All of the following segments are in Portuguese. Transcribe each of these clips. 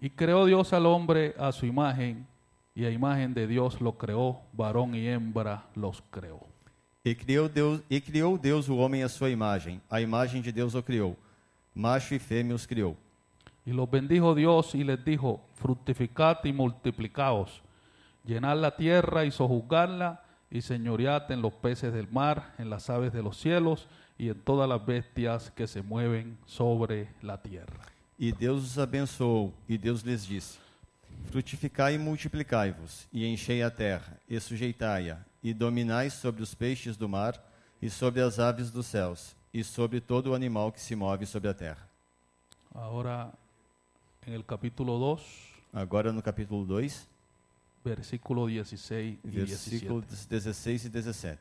Y creó Dios al hombre a su imagen, y a imagen de Dios lo creó, varón y hembra los creó. Y creó Dios, y criou Dios e o hombre a imagen de Dios lo creó, macho y e fêmea crió. Y los bendijo Dios y les dijo, fructificad y multiplicaos, llenad la tierra y sojuzgadla, y señoread en los peces del mar, en las aves de los cielos y en todas las bestias que se mueven sobre la tierra. E Deus os abençoou, e Deus lhes disse: Frutificai e multiplicai-vos, e enchei a terra, e sujeitai-a, e dominai sobre os peixes do mar, e sobre as aves dos céus, e sobre todo o animal que se move sobre a terra. Agora, no capítulo 2. Agora no capítulo 2. Versículo 16 e 17.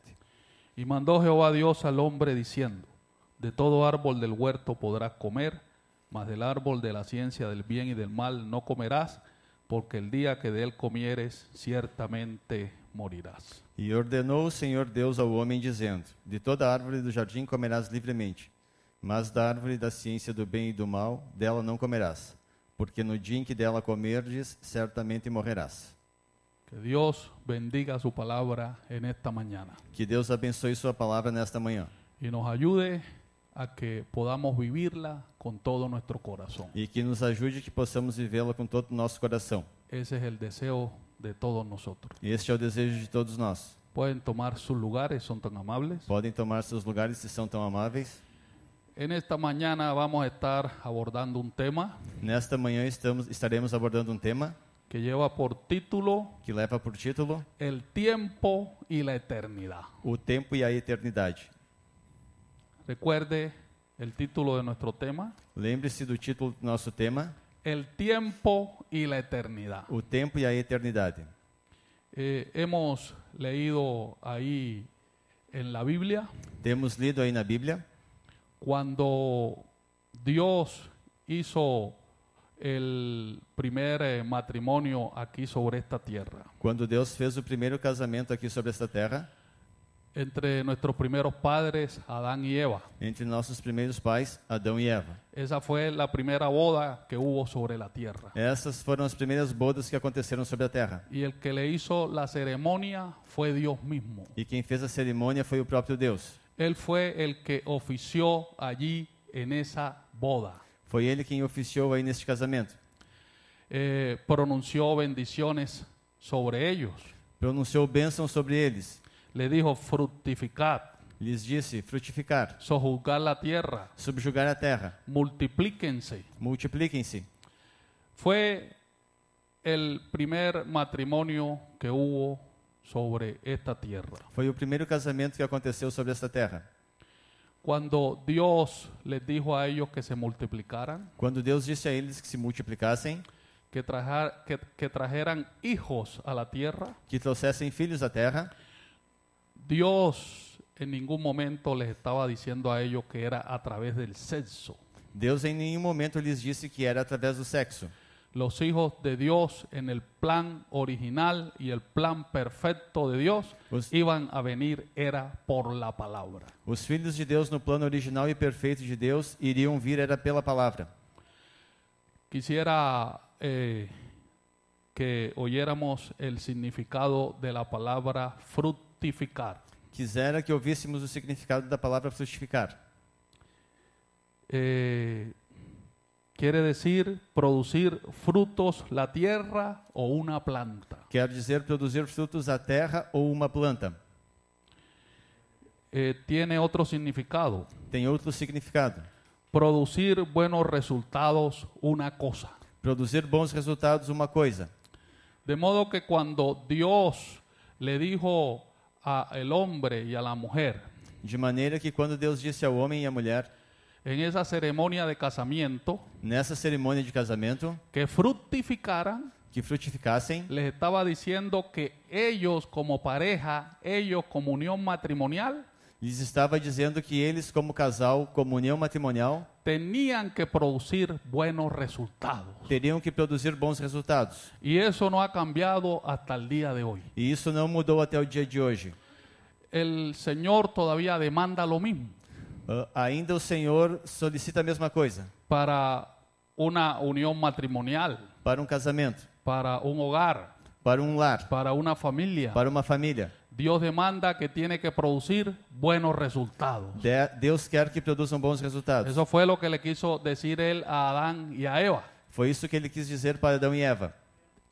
e mandou Jeová Deus Jehová Dios al hombre De todo árbol del huerto podrá comer mas del árbol de la ciencia del bien y del mal no comerás, porque el día que de él comieres, ciertamente morirás. Y e ordenó o Señor Dios al hombre diciendo, De toda árvore del jardín comerás libremente, mas da árvore la ciencia do bien y e do mal, dela no comerás, porque no dia em que dela comerdes, certamente morirás. Que Dios bendiga su palabra en esta mañana. Que Dios abençoe palabra en esta mañana. Y nos ayude a que podamos vivirla com todo nosso coração. E que nos ajude que possamos vivê-la com todo o nosso coração. Esse é o desejo de todos nós. Este é o desejo de todos nós. Podem tomar seus lugares, são tão amáveis. Podem tomar seus lugares se são tão amáveis. En esta mañana vamos a estar abordando un tema. Nesta manhã estamos estaremos abordando um tema que lleva por título que leva por título El tiempo y la eternidad. O tempo e a eternidade. Recuerde el título de nuestro tema. Lembre-se título do nosso tema. El tiempo y la eternidad. O tempo e a eternidade. Eh, hemos leído ahí en la Biblia. Temos lido aí na Bíblia. Cuando Dios hizo el primer eh, matrimonio aquí sobre esta tierra. Cuando Dios fez o primer casamento aquí sobre esta tierra entre nuestros primeros padres, Adán y Eva. Entre nuestros primeros pais, Adão y Eva. Esa fue la primera boda que hubo sobre la tierra. Esas fueron las primeras bodas que acontecieron sobre la tierra. Y el que le hizo la ceremonia fue Dios mismo. Y quien fez la ceremonia fue el propio Dios. Él fue el que ofició allí en esa boda. Foi él quien ofició en neste casamento. Eh, pronunció bendiciones sobre ellos. Pronunció bênção sobre ellos. Le dijo, fructificar... Les dice fructificar. Sojugar la tierra. subjugar la tierra. Multiplíquense. multipliquem Fue el primer matrimonio que hubo sobre esta tierra. Fue el primer casamiento que aconteceu sobre esta tierra... Cuando Dios les dijo a ellos que se multiplicaran, Dios dios dijo a ellos que se multiplicasen. que, trajeran hijos a la tierra, que hijos filhos la tierra. Dios en ningún momento les estaba diciendo a ellos que era a través del sexo. Dios en em ningún momento les dice que era a través del sexo. Los hijos de Dios en el plan original y el plan perfecto de Dios iban a venir era por la palabra. Los filhos de Dios en el plan original y e perfecto de Deus a vir era pela palabra. Quisiera eh, que oyéramos el significado de la palabra fruto justificar. Quisera que ouvíssemos o significado da palavra justificar. Eh, dizer produzir frutos la tierra ou uma planta. Quer dizer produzir frutos a terra ou uma planta. Eh, tiene otro significado. Tem outro significado. Produzir buenos resultados una cosa. Produzir bons resultados uma coisa. De modo que quando Deus le dijo ao homem e a mulher. De maneira que quando Deus disse ao homem e à mulher, em essa cerimônia de casamento, nessa cerimônia de casamento, que frutificaram, que frutificassem, les estava dizendo que eles como pareja, eles como união matrimonial, lhes estava dizendo que eles, como casal, comunhão matrimonial, tenían que producir buenos resultados. teriam que produzir bons resultados. E isso não ha cambiado até o dia de hoje. E isso não mudou até o dia de hoje. O Senhor todavía demanda lo mismo ah, ainda o Senhor solicita a mesma coisa para uma união matrimonial, para um casamento, para um hogar, para um lar, para uma família. para uma família. Dios demanda que tiene que producir buenos resultados. De, quiere quer que produzcan bons resultados. Eso fue lo que le quiso decir él a Adán y a Eva. Fue isso que ele quis decir para Adão e Eva.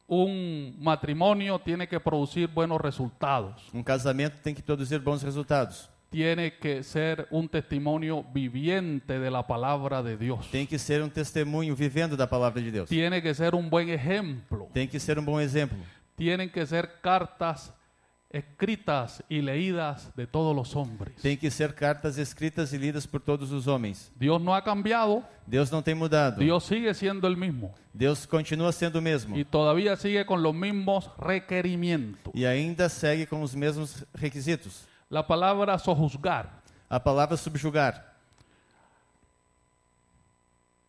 Un matrimonio tiene que producir buenos resultados. Un casamento tiene que producir bons resultados. Tiene que ser un testimonio viviente de la palabra de Dios. Tiene que ser testimonio testemunho vivendo la palabra de Dios. Tiene que ser un buen ejemplo. Tiene que ser un buen ejemplo. Tienen que ser cartas escritas e leídas de todos os homens. Tem que ser cartas escritas e lidas por todos os homens. Deus não ha cambiado. Deus não tem mudado. Deus sigue sendo o mesmo. Deus continua sendo o mesmo. E todavía sigue com os mesmos requerimentos. E ainda segue com os mesmos requisitos. A palavra sojuzgar. A palavra subjugar.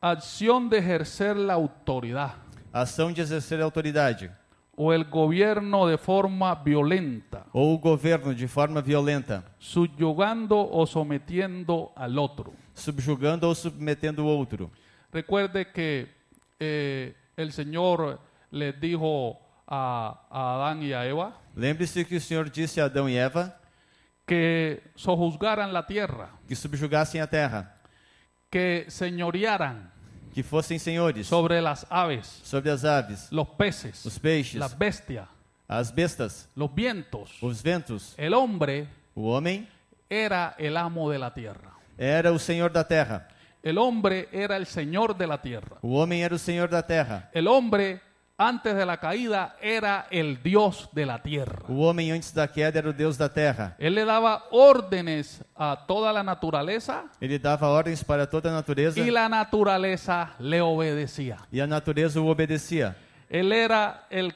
Ação de exercer a autoridade. Ação de exercer a autoridade ou o governo de forma violenta. Ou o governo de forma violenta. Subyugando ou sometendo al outro. Subjugando ou submetendo o outro. Recuerde que eh, el Señor le dijo a, a Adán y a Eva. Lembre-se que o Senhor disse a Adão e Eva que sojuzgaran la tierra. Que subjugassem a terra. Que senhorearam que fossem senhores sobre as aves, sobre as aves, los peces, os peixes, la bestia, as bestas, los vientos, os ventos, el hombre, o homem, era el amo de la tierra. Era o senhor da terra. El hombre era el señor de la tierra. O homem era o senhor da terra. El hombre antes de la caída era el Dios de la tierra. El hombre antes da queda era o Deus da terra. le daba órdenes a toda la naturaleza. Ele dava ordens para toda la naturaleza. Y la naturaleza le obedecía. E a natureza obedecia. era el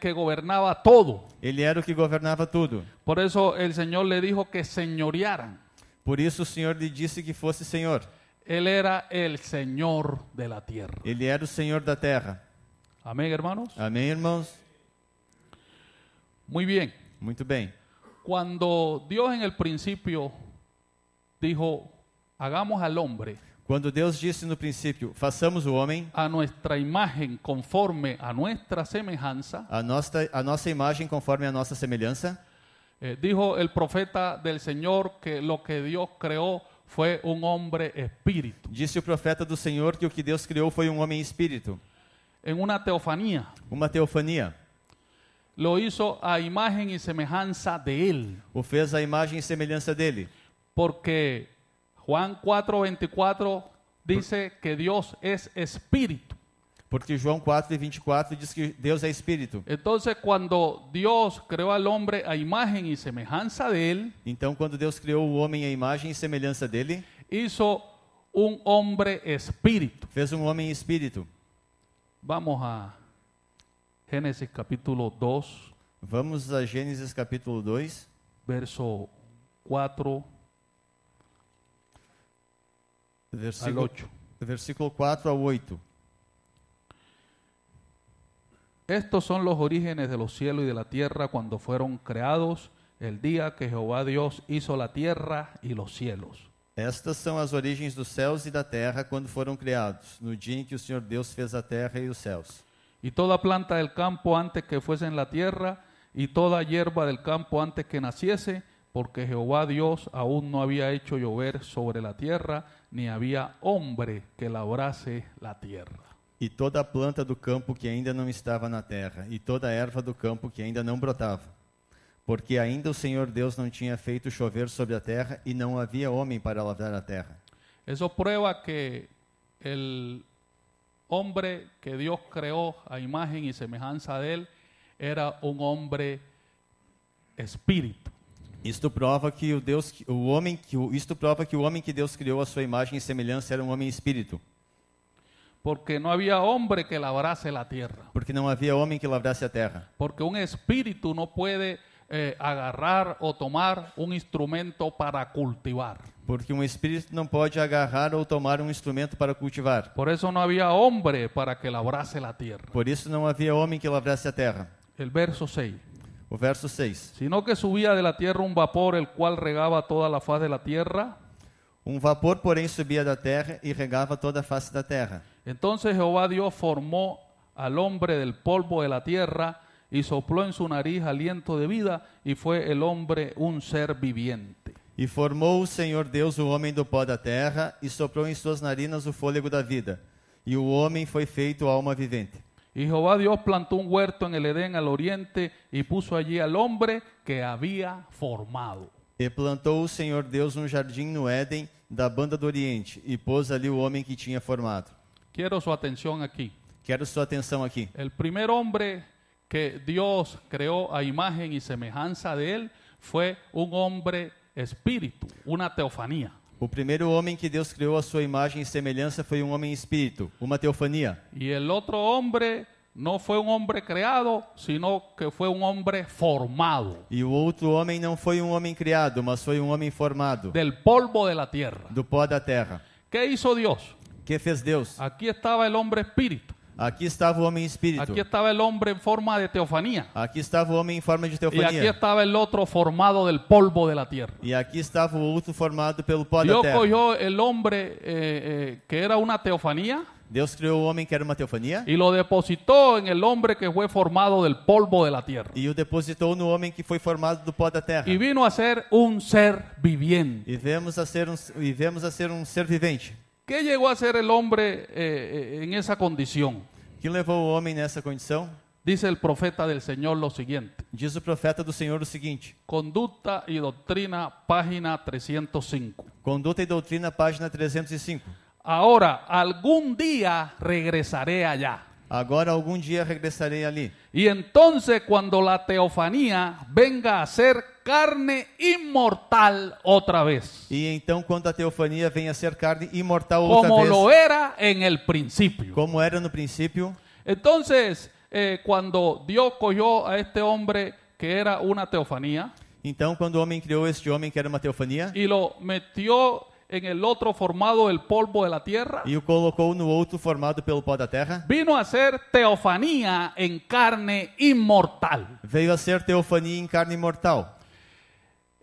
que gobernaba todo. Ele era o que governava tudo. Por eso el Señor le dijo que señoreara. Por isso o Senhor lhe disse que fosse senhor. Él era el Señor de la tierra. Ele era o Senhor da terra. Amén, hermanos? Amén, hermanos. Muy bien. Muy bien. Cuando Dios en el principio dijo, hagamos al hombre. Dios dios en no principio, façamos o homem a nuestra imagen, conforme a nuestra semejanza. A nuestra, a nossa imagem conforme a nossa semelhança. Eh, dijo el profeta del Señor que lo que Dios creó fue un hombre espíritu. Dijo el profeta del Señor que lo que Dios criou foi un um hombre espíritu. en una teofanía. Uma teofania. Lo hizo a imagen y semejanza de él. O fez à imagem e semelhança dele. Porque Juan 4:24 dice que Dios es espíritu. Porque João 4, 24 diz que Deus é espírito. Entonces cuando Dios creó al hombre a imagen y semejanza de él, Então, quando Deus criou o homem à imagem e semelhança dele, hizo un hombre espíritu. fez um homem espírito. Vamos a Génesis capítulo 2. Vamos a génesis capítulo 2, verso 4 versículo, al 8. Versículo 4 a 8. Estos son los orígenes de los cielos y de la tierra cuando fueron creados, el día que Jehová Dios hizo la tierra y los cielos. Estas são as origens dos céus e da terra quando foram criados, no dia em que o Senhor Deus fez a terra e os céus. E toda planta del campo antes que fuese en la tierra, y toda hierba del campo antes que naciese, porque Jehová Dios aún no había hecho llover sobre la tierra, ni había hombre que labrase la tierra. E toda planta do campo que ainda não estava na terra, e toda erva do campo que ainda não brotava porque ainda o Senhor Deus não tinha feito chover sobre a terra e não havia homem para lavrar a terra. Isso prova que o homem que Deus criou a imagem e semelhança dele era um homem espírito. Isto prova que o Deus, o homem que isto prova que o homem que Deus criou à sua imagem e semelhança era um homem espírito. Porque não havia homem que labrasse a terra. Porque não havia homem que lavrasse a terra. Porque um espírito não pode Eh, agarrar o tomar un instrumento para cultivar. Porque un um espíritu no puede agarrar o tomar un um instrumento para cultivar. Por eso no había hombre para que labrase la tierra Por eso no había hombre que labrase la tierra El verso 6. O verso 6. Sino que subía de la tierra un vapor el cual regaba toda la faz de la tierra. un um vapor, porém, de la tierra y e regaba toda faz de da terra. Entonces Jehová Dios formó al hombre del polvo de la tierra y sopló en su nariz aliento de vida y fue el hombre un ser viviente. E formou o Senhor Deus o homem do pó da terra e soprou em suas narinas o fôlego da vida, e o homem foi feito alma vivente. E Jeová Deus plantou um huerto em el Edén al oriente e puso allí al hombre que havia formado. E plantou o Senhor Deus um jardim no Éden da banda do oriente e pôs ali o homem que tinha formado. Quero sua atenção aqui. Quero sua atenção aqui. O primeiro homem que Dios creó a imagen y semejanza de él fue un hombre espíritu, una teofanía. O primero hombre que Dios creó a sua imagen y e semelhança foi un um hombre espírito, una teofanía. Y el otro hombre no fue un hombre creado, sino que fue un hombre formado. E o outro homem não foi um homem criado, mas foi um homem formado. Del polvo de la tierra. Do pó da terra. Que hizo Dios? Que fez Deus? Aqui estava o homem espíritu. Aqui estava o em Aquí estaba el hombre en forma de teofanía. Aquí estaba o homem em forma de teofania. E aqui estava el otro formado del polvo de la tierra. Y e aquí estava o outro formado pelo pó Dios da terra. cogió el hombre eh, eh, que era una teofanía. Dios creó o hombre que era una teofanía. Y lo depositó en el hombre que fue formado del polvo de la tierra. E o depositou no homem que foi formado do pó da terra. E vino a ser un ser viviente. E vemos a ser um, e vemos a ser um ser vivente. ¿Qué llegó a ser el hombre eh, eh, en esa condición? Que levou hombre en esa condición? Dice el profeta del Señor lo siguiente. Dice el profeta del Señor o seguinte: Conducta y doctrina, página 305. Conducta y e doctrina, página 305. E Ahora, algún día regresaré allá. Ahora algún día regresaré allí. Y entonces cuando la teofanía venga a ser carne inmortal otra vez. Y e entonces cuando la teofanía viene a ser carne inmortal otra vez. Como lo era en el principio. Como era en el principio. Entonces, eh, cuando Dios Dios a este hombre que era una teofanía Então el hombre homem a este hombre que era una teofanía. Y lo metió en el otro formado el polvo de la tierra. E colocó colocou no otro formado pelo pó la tierra. Vino a ser teofanía en carne inmortal. Vino a ser teofanía en em carne inmortal.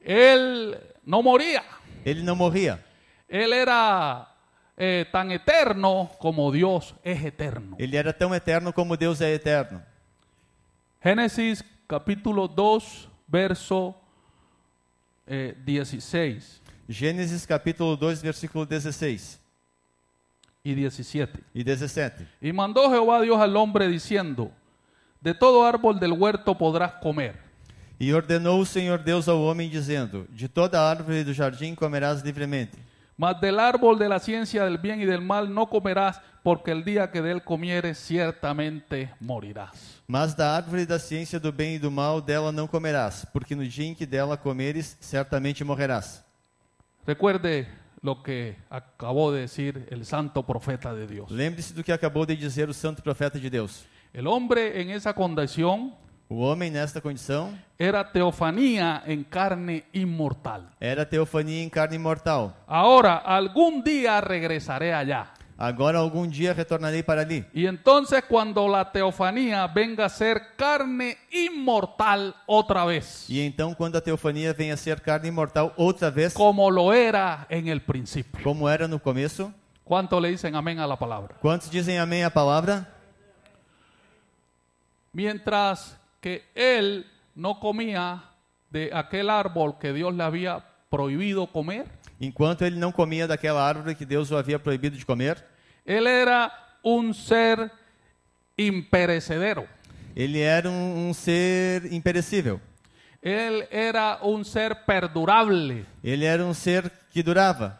Él no moría. Él no moría. Él era eh, tan eterno como Dios es eterno. Él era tan eterno como Dios es eterno. Génesis capítulo 2, verso eh, 16. Génesis capítulo 2, versículo 16. Y 17. Y 17. Y mandó Jehová Dios al hombre diciendo, de todo árbol del huerto podrás comer E ordenou o Senhor Deus ao homem, dizendo: De toda árvore do jardim comerás livremente. Mas del árbol de la ciencia del bien y del mal no comerás, porque el día que de él comieres ciertamente morirás. Mas da árvore da ciência do bem e do mal dela não comerás, porque no dia em que dela comeres, certamente morrerás. Recuerde lo que acabó de decir el santo profeta de Dios. Lembre-se do que acabou de dizer o santo profeta de Deus. El hombre en esa condición o homem nesta condição era teofania em carne imortal. Era teofania em carne imortal. Agora, algum dia regressarei allá. Agora algum dia retornarei para ali. E então, quando a teofania venga a ser carne imortal outra vez. E então, quando a teofania venha a ser carne imortal outra vez. Como lo era em el princípio. Como era no começo. Quanto le dizem amém à palavra? Quantos dizem amém à palavra? Mientras que él no comía de aquel árbol que Dios le había proibido comer. Enquanto ele não comia daquela árvore que Deus o havia proibido de comer. Ele era um ser imperecedero. Ele era um, um ser imperecível. Ele era um ser perdurável. Ele era um ser que durava.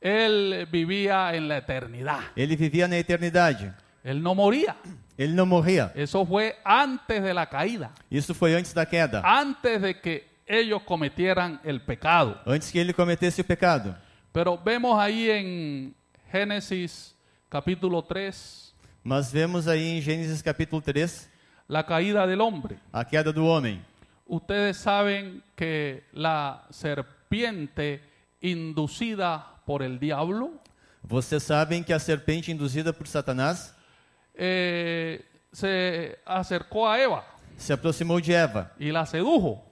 Ele vivia na eternidade. Ele vivia na eternidade. Él no moría. Él no Eso fue antes de la caída, eso fue antes la queda, antes de que ellos cometieran el pecado. antes que él cometesse pecado. Pero vemos ahí en Génesis capítulo 3 Mas vemos ahí en Génesis capítulo 3 la caída del hombre. la queda do homem. Ustedes saben que la serpiente inducida por el diablo Ustedes saben que la serpiente Inducida por Satanás eh, se acercó a Eva se aproximou de Eva y la sedujo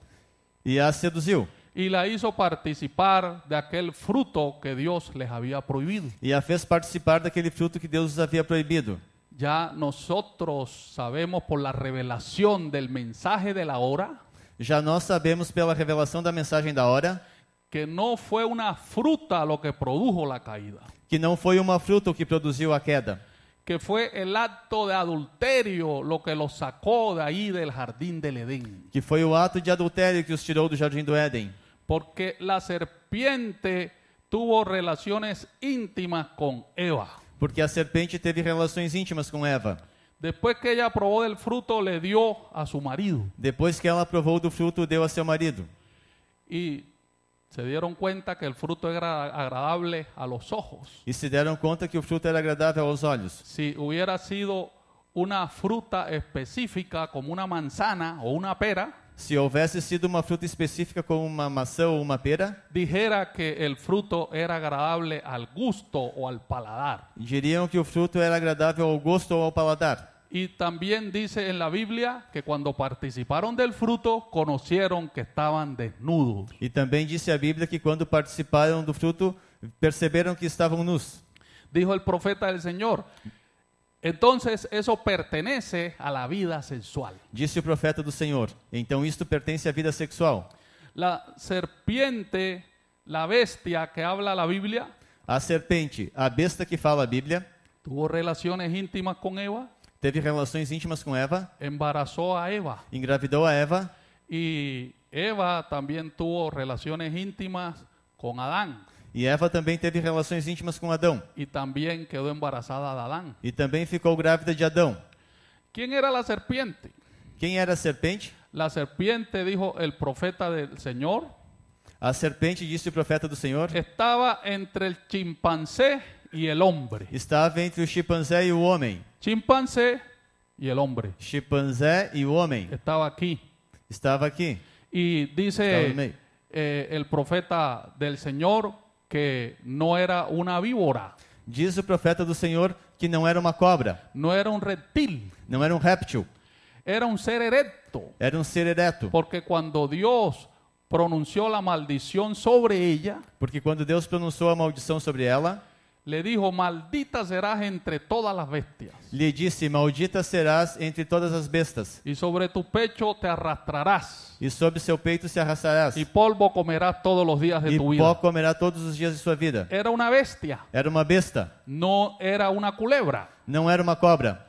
e a seduziu e la hizo participar de aquel fruto que Dios les había prohibido. e a fez participar daquele fruto que Deus os havia proibido. Ya nosotros sabemos por la revelación del mensaje de la hora Já nós sabemos pela revelação da mensagem da hora que não foi uma fruta o que produziu a caída, que não foi uma fruta o que produziu a queda, que fue el acto de adulterio lo que los sacó de ahí del jardín del Edén. Que fue o acto de adulterio que os tirou do jardim do Éden. Porque la serpiente tuvo relaciones íntimas con Eva. Porque a serpente teve relaciones íntimas con Eva. Después que ella probó del fruto, le dio a su marido. Después que ela provou do fruto, deu a seu marido. Y se dieron cuenta que el fruto era agradable a los ojos. Y se dieron cuenta que el fruto era a los olhos. Si hubiera sido una fruta específica como una manzana o una pera, Si hubiese sido una fruta específica como una maçã o una pera, dijera que el fruto era agradable al gusto o al paladar. diriam que el fruto era agradable al gusto o al paladar. Y también dice en la Biblia que cuando participaron del fruto, conocieron que estaban desnudos. y también dice la Biblia que cuando participaron del fruto, percibieron que estaban nus. Dijo el profeta del Señor. Entonces eso pertenece a la vida sexual. dice el profeta Señor Señor, Então isto pertence la vida sexual. La serpiente, la bestia que habla la Biblia. A serpente, a besta que fala la Biblia Tuvo relaciones íntimas con Eva. teve relações íntimas com Eva, embarazou a Eva engravidou a Eva E Eva também tuvo relações íntimas com Adão. e Eva também teve relações íntimas com Adão E também quedou embarazada de Adão. e também ficou grávida de Adão. Quem era a serpente? Quem era a serpente? A serpente dijo o profeta do Senhor. A serpente disse o profeta do Senhor Estava entre o chimpanzé e o homem. estava entre o chimpanzé e o homem. Chimpancé y el hombre. Chimpanzé e o homem. Estaba aquí. Estava aqui. Y Estava aqui dice diz eh, el profeta del Señor que no era una víbora, Diz o profeta do Senhor que não era uma cobra, no era un reptil, não era um réptil, era un ser erecto. era um ser ereto. Porque cuando Dios pronunció la maldición sobre ella, Porque quando Deus pronunciou a maldição sobre ela, Le dijo, maldita serás entre todas las bestias. le disse, maldita serás entre todas as bestas. Y sobre tu pecho te arrastrarás. E sobre seu peito se arrastarás. Y polvo comerás todos los días de e tu vida. E pó comerá todos os dias de sua vida. Era uma bestia. Era uma besta. Não era uma culebra. Não era uma cobra.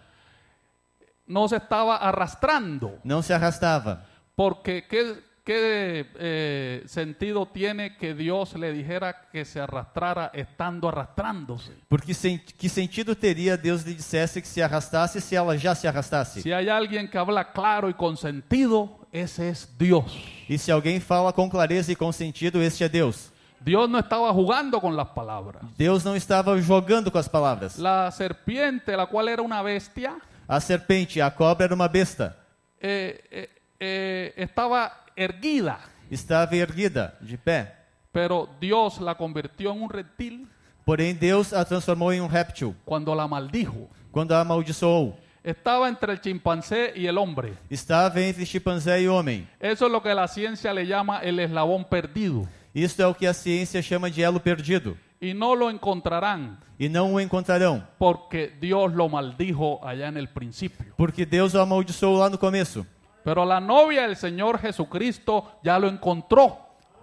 Não se estava arrastrando. Não se arrastava. Porque que ¿Qué eh, sentido tiene que Dios le dijera que se arrastrara estando arrastrándose? Porque sen que sentido teria Deus lhe dissesse que se arrastasse se ela já se arrastasse? Si hay alguien que habla claro y con sentido, ese es Dios. E se alguém fala com clareza e com sentido, este é Deus. Dios no estaba jugando con las palabras. Deus não estava jogando com as palavras. La serpiente, la cual era una bestia, a serpente, a cobra era uma besta. Eh, eh, eh estava erguida. Estava erguida, de pé. Pero Dios la convirtió en un reptil. Porém Deus a transformou em um réptil. Quando la maldijo. Quando a amaldiçoou. Estaba entre el chimpancé y el hombre. Estava entre chimpanzé e homem. Eso es lo que la ciencia le llama el eslabón perdido. Isto é o que a ciência chama de elo perdido. E não lo encontrarán. E não o encontrarão. Porque Deus lo maldijo allá en el principio. Porque Deus o amaldiçoou lá no começo. Pero la novia del Señor Jesucristo ya lo encontró.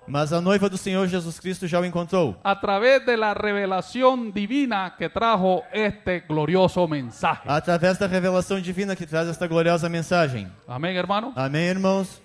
Mas a noiva do Senhor Jesus Cristo já o encontrou. Através da revelação divina que trajo este glorioso mensagem. Através da revelação divina que traz esta gloriosa mensagem. Amém, irmão. Amém, irmãos.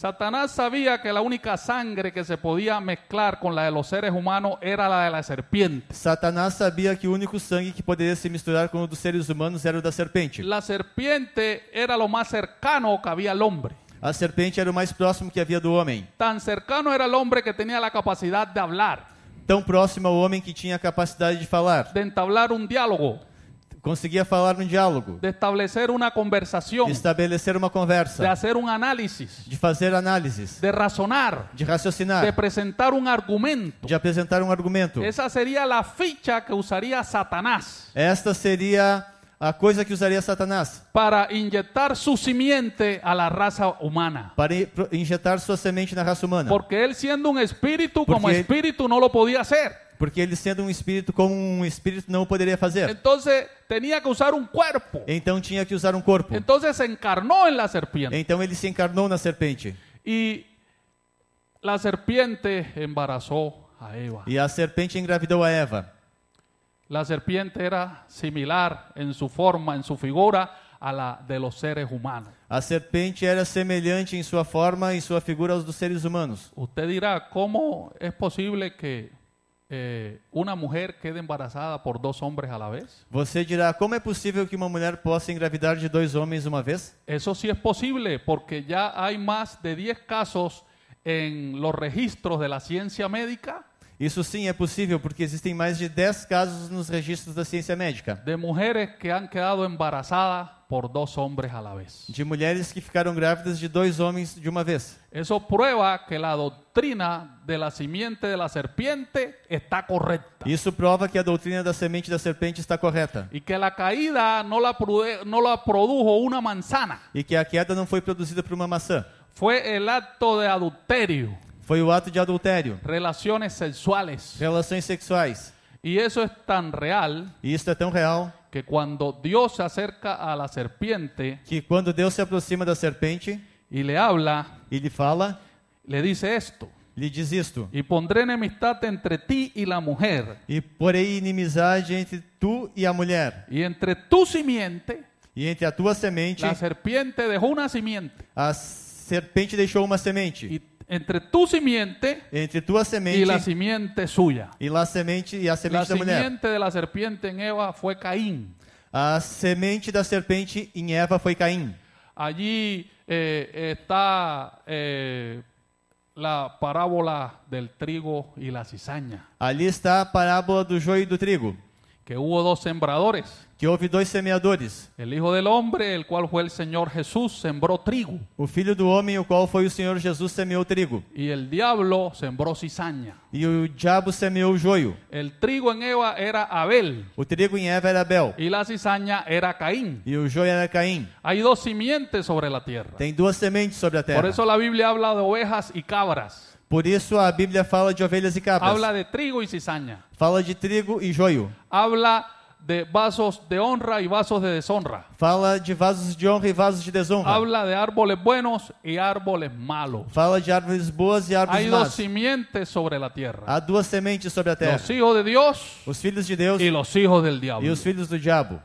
Satanás sabía que la única sangre que se podía mezclar con la de los seres humanos era la de la serpiente. Satanás sabia que o único sangue que poderia se misturar com o dos seres humanos era o da serpente. La serpiente era lo más cercano que había al hombre. A serpente era o mais próximo que havia do homem. Tan cercano era el hombre que tenía la capacidad de hablar, Tão próximo ao homem que tinha a capacidade de falar, de entablar un diálogo Conseguia falar um diálogo. De estabelecer uma conversação. estabelecer uma conversa. De fazer um análise. De fazer análises. De razonar. De raciocinar. De apresentar um argumento. De apresentar um argumento. Essa seria a ficha que usaria Satanás. Esta seria a coisa que usaria Satanás para injetar sua semente à raça humana. Para injetar sua semente na raça humana. Porque ele sendo um espírito Porque como espírito não lo podia ser. Porque ele sendo um espírito como um espírito não poderia fazer. Então tinha que usar um corpo. Então tinha que usar um corpo. Então se encarnou na serpente. Então ele se encarnou na serpente. E a serpente embarazou a Eva. E a serpente engravidou a Eva. A serpente era similar em sua forma, em sua figura a la de los seres humanos. A serpente era semelhante em sua forma e sua figura aos dos seres humanos. Você dirá como é possível que Eh, una mujer queda embarazada por dos hombres a la vez? Você dirá, cómo es posible que una mujer pueda engravidar de dos hombres una vez? Eso sí es posible porque ya hay más de 10 casos en los registros de la ciencia médica Isso sim é possível porque existem mais de 10 casos nos registros da ciência médica. De mulheres que han quedado embarazadas por dois homens a la vez. De mulheres que ficaram grávidas de dois homens de uma vez. Isso prova que a doutrina da semente da serpente está correta. Isso prova que a doutrina da semente da serpente está correta. E que a caída não la, no la produjo uma manzana. E que a queda não foi produzida por uma maçã. Foi o ato de adultério foi o ato de adultério. Relaciones sexuales. Relações sexuais. Y eso es tan real. E isso é tão real. Que quando Deus se acerca a la serpiente. Que quando Deus se aproxima da serpente. E le habla. E lhe fala. Le dice esto. Lhe diz isto. E pondré enemistad entre ti e a mulher E porei inimizade entre tu e a mulher. E entre tu semente E entre a tua semente. a serpente deixou uma semente. A serpente deixou uma semente. E entre tu simiente entre tua semente e la simiente suya. E la semente e a semente la da mulher. de la da serpente em Eva foi Caim. A semente da serpente em Eva foi Caim. Allí eh, está eh, la parábola del trigo y la cizaña. Ali está a parábola do joio e do trigo que hubo dos sembradores. Que houve dois semeadores. El hijo del hombre, el cual fue el Señor Jesús, sembró trigo. O filho do homem, o qual foi o Senhor Jesus, semeou trigo. E el diablo sembrou cizaña. E o diabo semeou joio. El trigo em Eva era Abel. O trigo em Eva era Abel. E la cizaña era Caín. E o joio era Caim. Hay dos simientes sobre la tierra. Tem duas sementes sobre a terra. Por isso a Bíblia habla de ovejas e cabras. Por isso a Bíblia fala de ovelhas e cabras. Fala de trigo e cizaña. Fala de trigo e joio. Fala de vasos de honra e vasos de desonra. Fala de vasos de honra e vasos de desonra. Fala de árboles buenos e árboles malos. Fala de árvores boas e árvores más. Há duas sementes sobre a terra. Há duas sementes sobre a terra. Os filhos de Deus? Os filhos de Deus os filhos do diabo? e os filhos do diabo.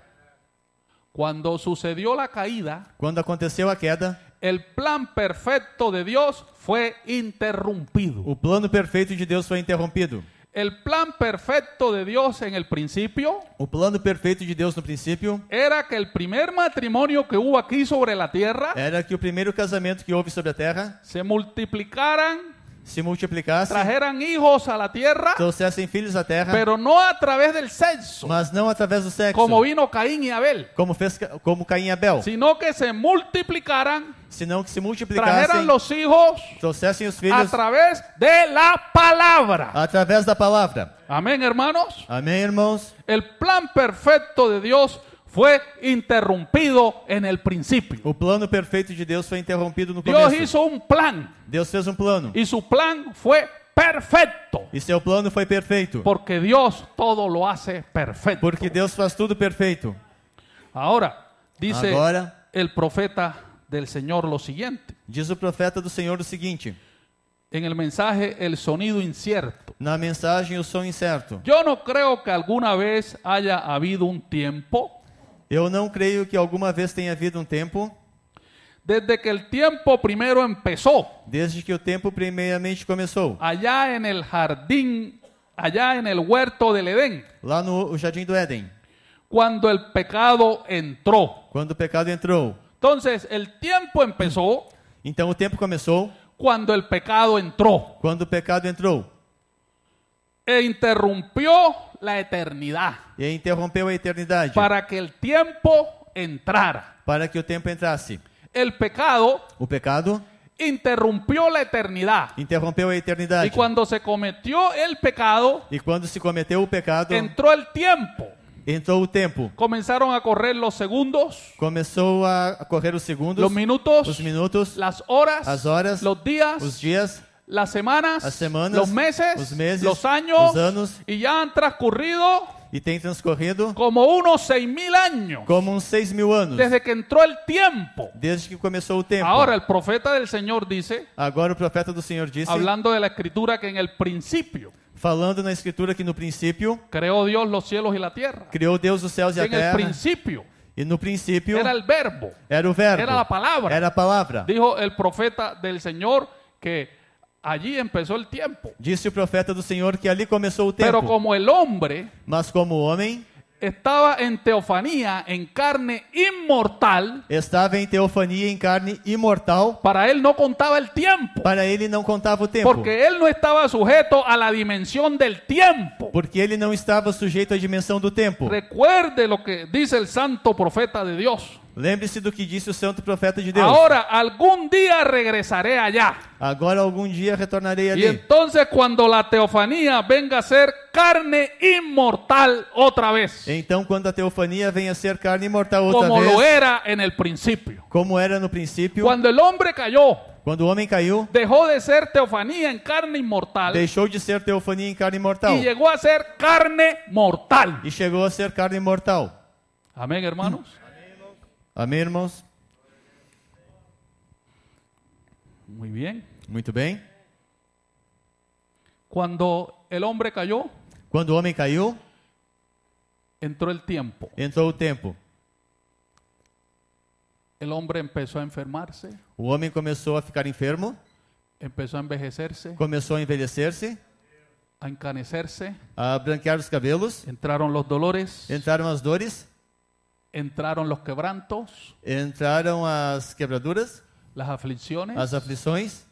Quando sucedió la caída, Quando aconteceu a queda, el plan perfecto de Dios fue interrumpido. El plano perfecto de Dios fue interrumpido. El plan perfecto de Dios en el principio. El plano perfecto de en no principio. Era que el primer matrimonio que hubo aquí sobre la tierra. Era que el primer casamiento que houve sobre la tierra. Se multiplicaran se multiplicarán, trajeran hijos a la tierra, trouxessem filhos à tierra, pero no a través del sexo, mas a través del sexo, como vino Caín y Abel, como fez como Caín e Abel, sino que se multiplicaran, sino que se multiplicassem, trajeran los hijos, trouxessem os filhos a través de la palabra, de la palabra, Amén, hermanos. Amén, hermanos. El plan perfecto de Dios fue interrumpido en el principio. O plano perfeito de Deus foi interrompido no começo. Dios hizo un plan. Dios fez un um plano. Y su plan fue perfeito. Y e su plano fue perfeito. Porque Dios todo lo hace perfecto. Porque Dios faz todo perfeito. Ahora dice el profeta del Señor lo siguiente. Dice el profeta del Señor lo siguiente. En el mensaje el sonido incierto. Na mensaje o sonido incierto. Yo no creo que alguna vez haya habido un tiempo Eu não creio que alguma vez tenha havido um tempo desde que el tiempo primero empezó. Desde que o tempo primeiramente começou. Allá en el jardín, allá en el huerto del Edén. Lá no jardim do Éden. Quando el pecado entrou. Quando o pecado entrou. Entonces el tiempo empezó. Então o tempo começou. Quando el pecado entrou. Quando o pecado entrou. E interrompiu. la eternidad. Y interrumpió la eternidad. Para que el tiempo entrara. Para que el tiempo entrase. El pecado. O pecado interrumpió la eternidad. Interrumpió la eternidad. Y cuando se cometió el pecado, y cuando se cometió el pecado, entró el tiempo. Entró el tiempo. Comenzaron a correr los segundos. Comenzó a correr los segundos. Los minutos. Los minutos. Las horas. Las horas. Los días. Los días las semanas, los meses, meses, los años, y ya han transcurrido e tem transcorrido como unos mil años. Como uns seis mil anos. Desde que entró el tiempo, Desde que começou o tempo. Ahora el profeta del Señor dice, Agora o profeta do Senhor disse. Hablando de la escritura que en el principio. Falando na escritura que no princípio. Creó Dios los cielos y la tierra. Criou Deus os céus e a terra. En el principio. E no princípio era el verbo. Era o verbo. Era la palabra, Era a palavra. Dijo el profeta del Señor que Allí empezó el tiempo. Dijo el profeta del Señor que allí comenzó el tiempo. Pero como el hombre, mas como hombre, estaba en teofanía en carne inmortal. Estaba en em teofanía en em carne inmortal. Para él no contaba el tiempo. Para él no contaba el tiempo. Porque él no estaba sujeto a la dimensión del tiempo. Porque él no estaba sujeto a la dimensión del tiempo. Recuerde lo que dice el santo profeta de Dios. Lembre-se do que disse o santo profeta de Deus. Agora, algum dia regressarei allá. Agora algum dia retornarei ali. E então, quando a teofania venga a ser carne imortal outra vez. Então, quando a teofania venha a ser carne imortal outra como vez. Como era en el principio. Como era no princípio. Quando o homem caiu. Quando o homem caiu, deixou de ser teofania em carne imortal. Deixou de ser teofania em carne imortal. E chegou a ser carne mortal. E chegou a ser carne imortal. Amém, irmãos. ¿Amén, muy Muy bien. Muy bien. Cuando el hombre cayó, cuando el hombre entró Entró tiempo. tiempo. Entró El tiempo. hombre a enfermarse. El hombre empezó a ficar enfermo. Empezó a envejecerse. Comenzó a encanecerse. A encanecerse, A blanquear los cabellos. Entraron los dolores. Entraron las dores. entraram os quebrantos, entraram as quebraduras, as aflições, as aflições.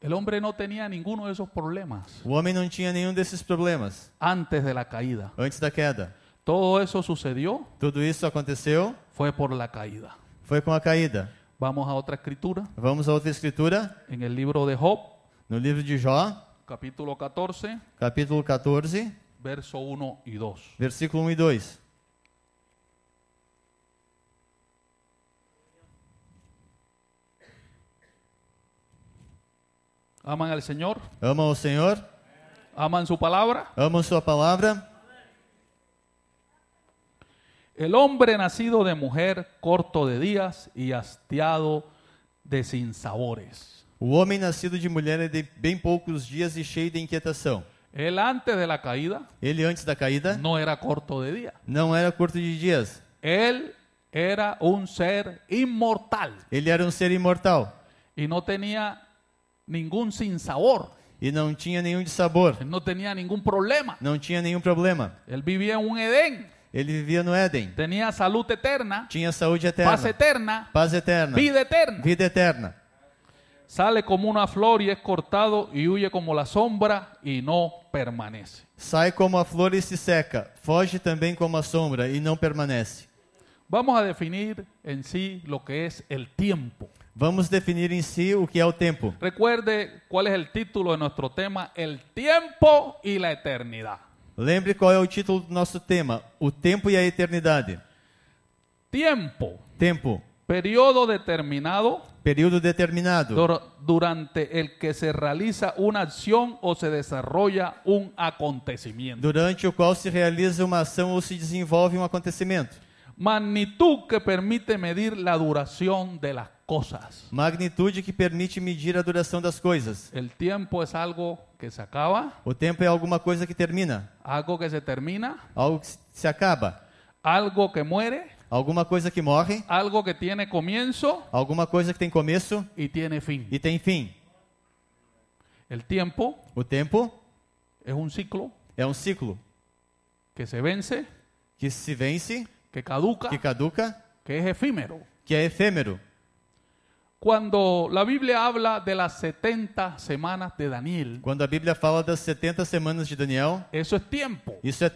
El hombre no tenía ninguno de esos problemas. O homem não tinha nenhum desses problemas. Antes de la caída. Antes da queda. Todo eso sucedió. Tudo isso aconteceu. Foi por la caída. Foi com a caída. Vamos a outra escritura. Vamos a outra escritura. En el libro de Job. No livro de Jó. Capítulo 14. Capítulo 14. Verso 1 e 2. Versículo 1 e 2. Aman al Señor. aman al señor, Aman su palabra. amo su palabra. El hombre nacido de mujer, corto de días y hastiado de sinsabores. O hombre nacido de mujer es de bien pocos días y e cheio de inquietación. Él antes de la caída, él antes la caída, no era corto de día. no era corto de días. Él era un ser inmortal. Él era un um ser inmortal Y no tenía nenhum sem sabor. E não tinha nenhum de sabor. Ele não tinha nenhum problema. Não tinha nenhum problema. Ele vivia em um Éden. Ele vivia no Éden. Tinha saúde eterna. Tinha saúde eterna. Paz eterna. Paz eterna. Vida eterna. Vida eterna. Sale como uma flor e é cortado e huye como a sombra e não permanece. Sai como a flor e se seca, foge também como a sombra e não permanece. Vamos a definir em si lo que es el tiempo. Vamos definir em si o que é o tempo. Recuerde qual é o título de nosso tema: El tiempo e la eternidade. Lembre qual é o título do nosso tema: O tempo e a eternidade. Tempo. Tempo. Período determinado. Período determinado. durante el que se realiza una acción o se desarrolla un acontecimiento. Durante o qual se realiza uma ação ou se desenvolve um acontecimento. Magnitud que permite medir la duración de las cosas. Magnitude que permite medir a duração das coisas. El tiempo es algo que se acaba. O tempo é alguma coisa que termina. Algo que se termina. Algo que se acaba. Algo que muere. Alguma coisa que morre. Algo que tiene comienzo. Alguma coisa que tem começo. E tiene fin. E tem fim. El tiempo. O tempo. É um ciclo. É um ciclo. Que se vence. Que se vence que caduca, que caduca, que es efímero. Que es efímero. Cuando la Biblia habla de las 70 semanas de Daniel, cuando la Biblia habla de las 70 semanas de Daniel, eso es tiempo. eso es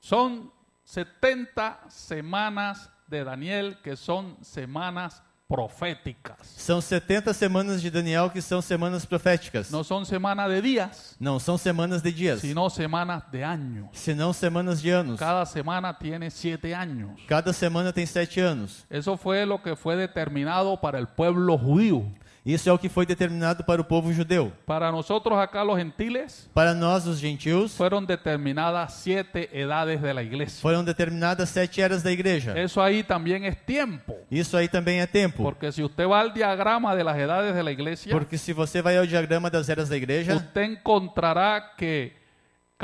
Son 70 semanas de Daniel que son semanas proféticas. São 70 semanas de Daniel que são semanas proféticas. Não são semanas de dias. Não são semanas de dias. senão semanas de anos. Senão semanas de anos. Cada semana tem sete anos. Cada semana tem sete anos. Isso foi o que foi determinado para o povo judío. Isso é o que foi determinado para o povo judeu. Para nosotros acá los gentiles. Para nós os gentios. foram determinadas sete edades da igreja. Foram determinadas sete eras da igreja. Isso aí também é tempo. Isso aí também é tempo. Porque se você vai ao diagrama de las edades de la iglesia. Porque se você vai ao diagrama das eras da igreja. Você encontrará que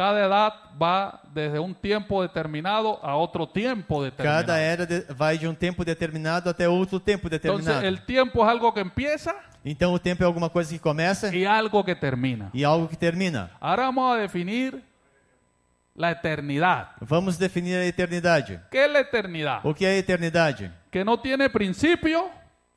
cada edad va desde un tiempo determinado a otro tiempo determinado. Cada era de, vai de um tempo determinado até outro tempo determinado. Entonces, el tiempo es algo que empieza Então o tempo é alguma coisa que começa y algo que termina. e algo que termina. Ahora vamos a definir la eternidad. Vamos definir a eternidade. ¿Qué es la eternidad? O que é a eternidade? Que no tiene principio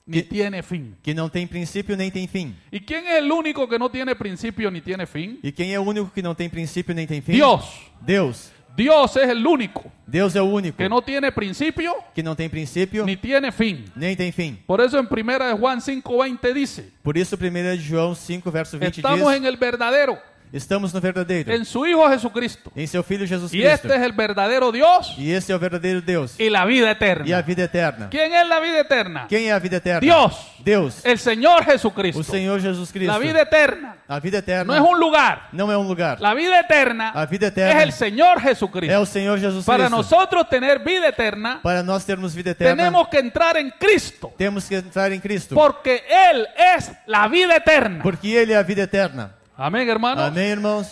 ni que, tiene fin. Que não tem princípio nem tem fim. E quem é o único que não tem princípio nem tem fim? E quem é o único que não tem princípio nem tem fim? Deus. Deus. Deus é o único. Deus é o único. Que não tem princípio. Que não tem princípio. Nem tem fim. Nem tem fim. Por isso em de João 5:20 diz. Por isso de João 5 verso 20 Estamos diz. Estamos em el verdadero Estamos no verdadeiro. En su Hijo Cristo Em seu Filho Jesus Cristo. e este é o verdadeiro Deus E este é o verdadeiro Deus. E a vida eterna. E a vida eterna. Quem é a vida eterna? Quem é a vida eterna? Deus. Deus. Senhor Jesus Cristo O Senhor Jesus Cristo. a vida eterna. A vida eterna. Não é um lugar. Não é um lugar. a vida eterna. A vida eterna. É o Senhor Cristo É o Senhor Jesus Cristo. Para nós ter vida eterna. Para nós termos vida eterna. Temos que entrar em Cristo. Temos que entrar em Cristo. Porque ele é a vida eterna. Porque ele é a vida eterna. Amém, hermanos? Amém, irmãos.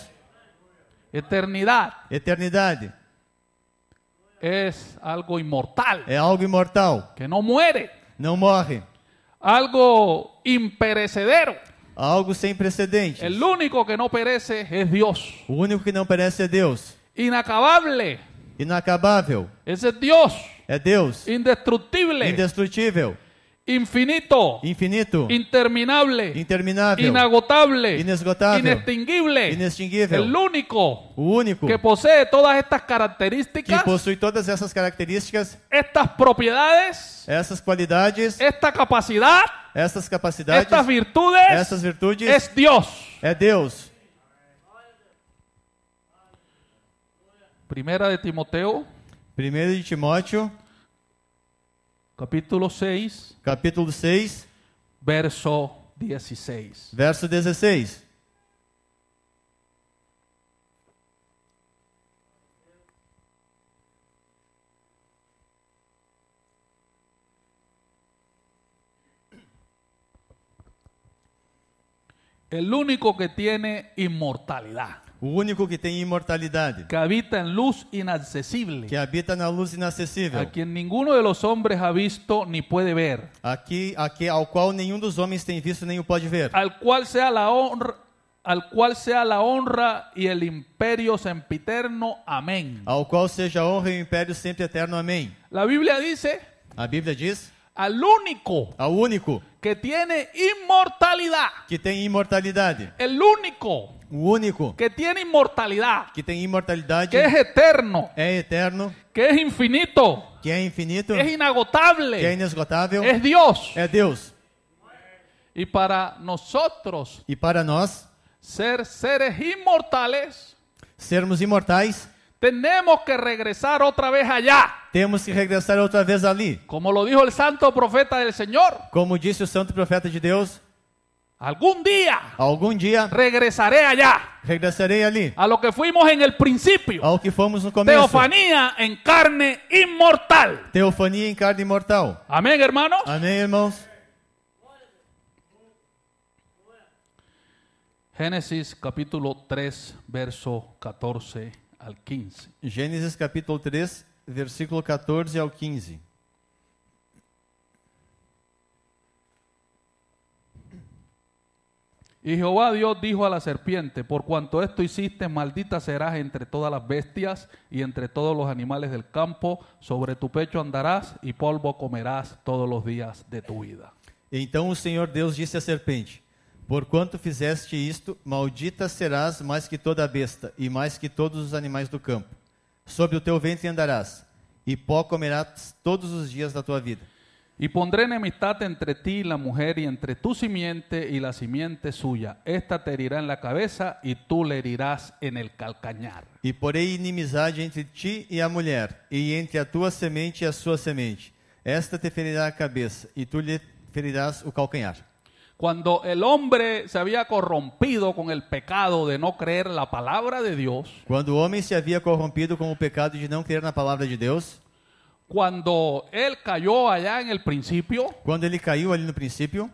Eternidade. Eternidade. É algo imortal. É algo imortal. Que não morre. Não morre. Algo imperecedero. Algo sem precedentes. o único que não perece é Deus. O único que não perece é Deus. Inacabável. Inacabável. Esse é Deus. É Deus. Indestrutível. Indestrutível. Infinito. Infinito. Interminable. Interminable. Inagotable. Inesgotable. Inextinguible. Inextinguible. El único. único. Que posee todas estas características. Que posee todas esas características. Estas propiedades. esas cualidades, Esta capacidad. estas capacidades. Estas virtudes. estas virtudes. Es Dios. es Dios. Primera de Timoteo. primera de Timoteo capítulo 6, capítulo 6, verso 16. Verso 16. El único que tiene inmortalidad. o único que tem imortalidade, que habita em luz inacessível que habita na luz inacessível, a quem nenhum de homens ha visto nem pode ver, aqui, aqui, ao qual nenhum dos homens tem visto nem o pode ver, al qual seja a honra al qual seja a honra e o império sempiterno. Amén. Al cual sea honra e império sempre eterno amém a Bíblia diz a Bíblia diz Al único. Al único. Que tiene inmortalidad. Que tem imortalidade. El único. único, que tiene inmortalidad, que tiene inmortalidad, que es eterno, es eterno, que es infinito, que infinito, es inagotable, que es es Dios, es Dios. Y para nosotros, y para nós, ser seres inmortales, sermos imortais, tenemos que regresar otra vez allá. tenemos que regresar otra vez allí. Como lo dijo el santo profeta del Señor. Como dice el santo profeta de Dios, Algún día. algún día Regresaré allá. Regresaré allí A lo que fuimos en el principio. lo que Teofanía en carne inmortal. Teofanía en carne inmortal. Amén, hermanos. Amén, hermanos. Génesis capítulo 3, verso 14 al 15. Génesis capítulo 3, versículo 14 al 15. Y Jehová Dios dijo a la serpiente, por cuanto esto hiciste, maldita serás entre todas las bestias y entre todos los animales del campo, sobre tu pecho andarás y polvo comerás todos los días de tu vida. Entonces el Señor Dios dice a la serpiente, por cuanto fizeste esto, maldita serás más que toda besta y e más que todos los animales del campo. Sobre tu teu ventre andarás, y e polvo comerás todos los días de tu vida. Y pondré enemistad entre ti y la mujer, y entre tu simiente y la simiente suya. Esta te herirá en la cabeza y tú le herirás en el calcañar. Y poré inimizade entre ti y la mujer, y entre a tua semente y a sua semente. Esta te ferirá a cabeza y tú lhe ferirás el calcanhar. Cuando el hombre se había corrompido con el pecado de no creer la palabra de Dios, Cuando o se había corrompido com o pecado de não creer na palavra de Deus, cuando él cayó allá en el principio, él cayó allí en el principio,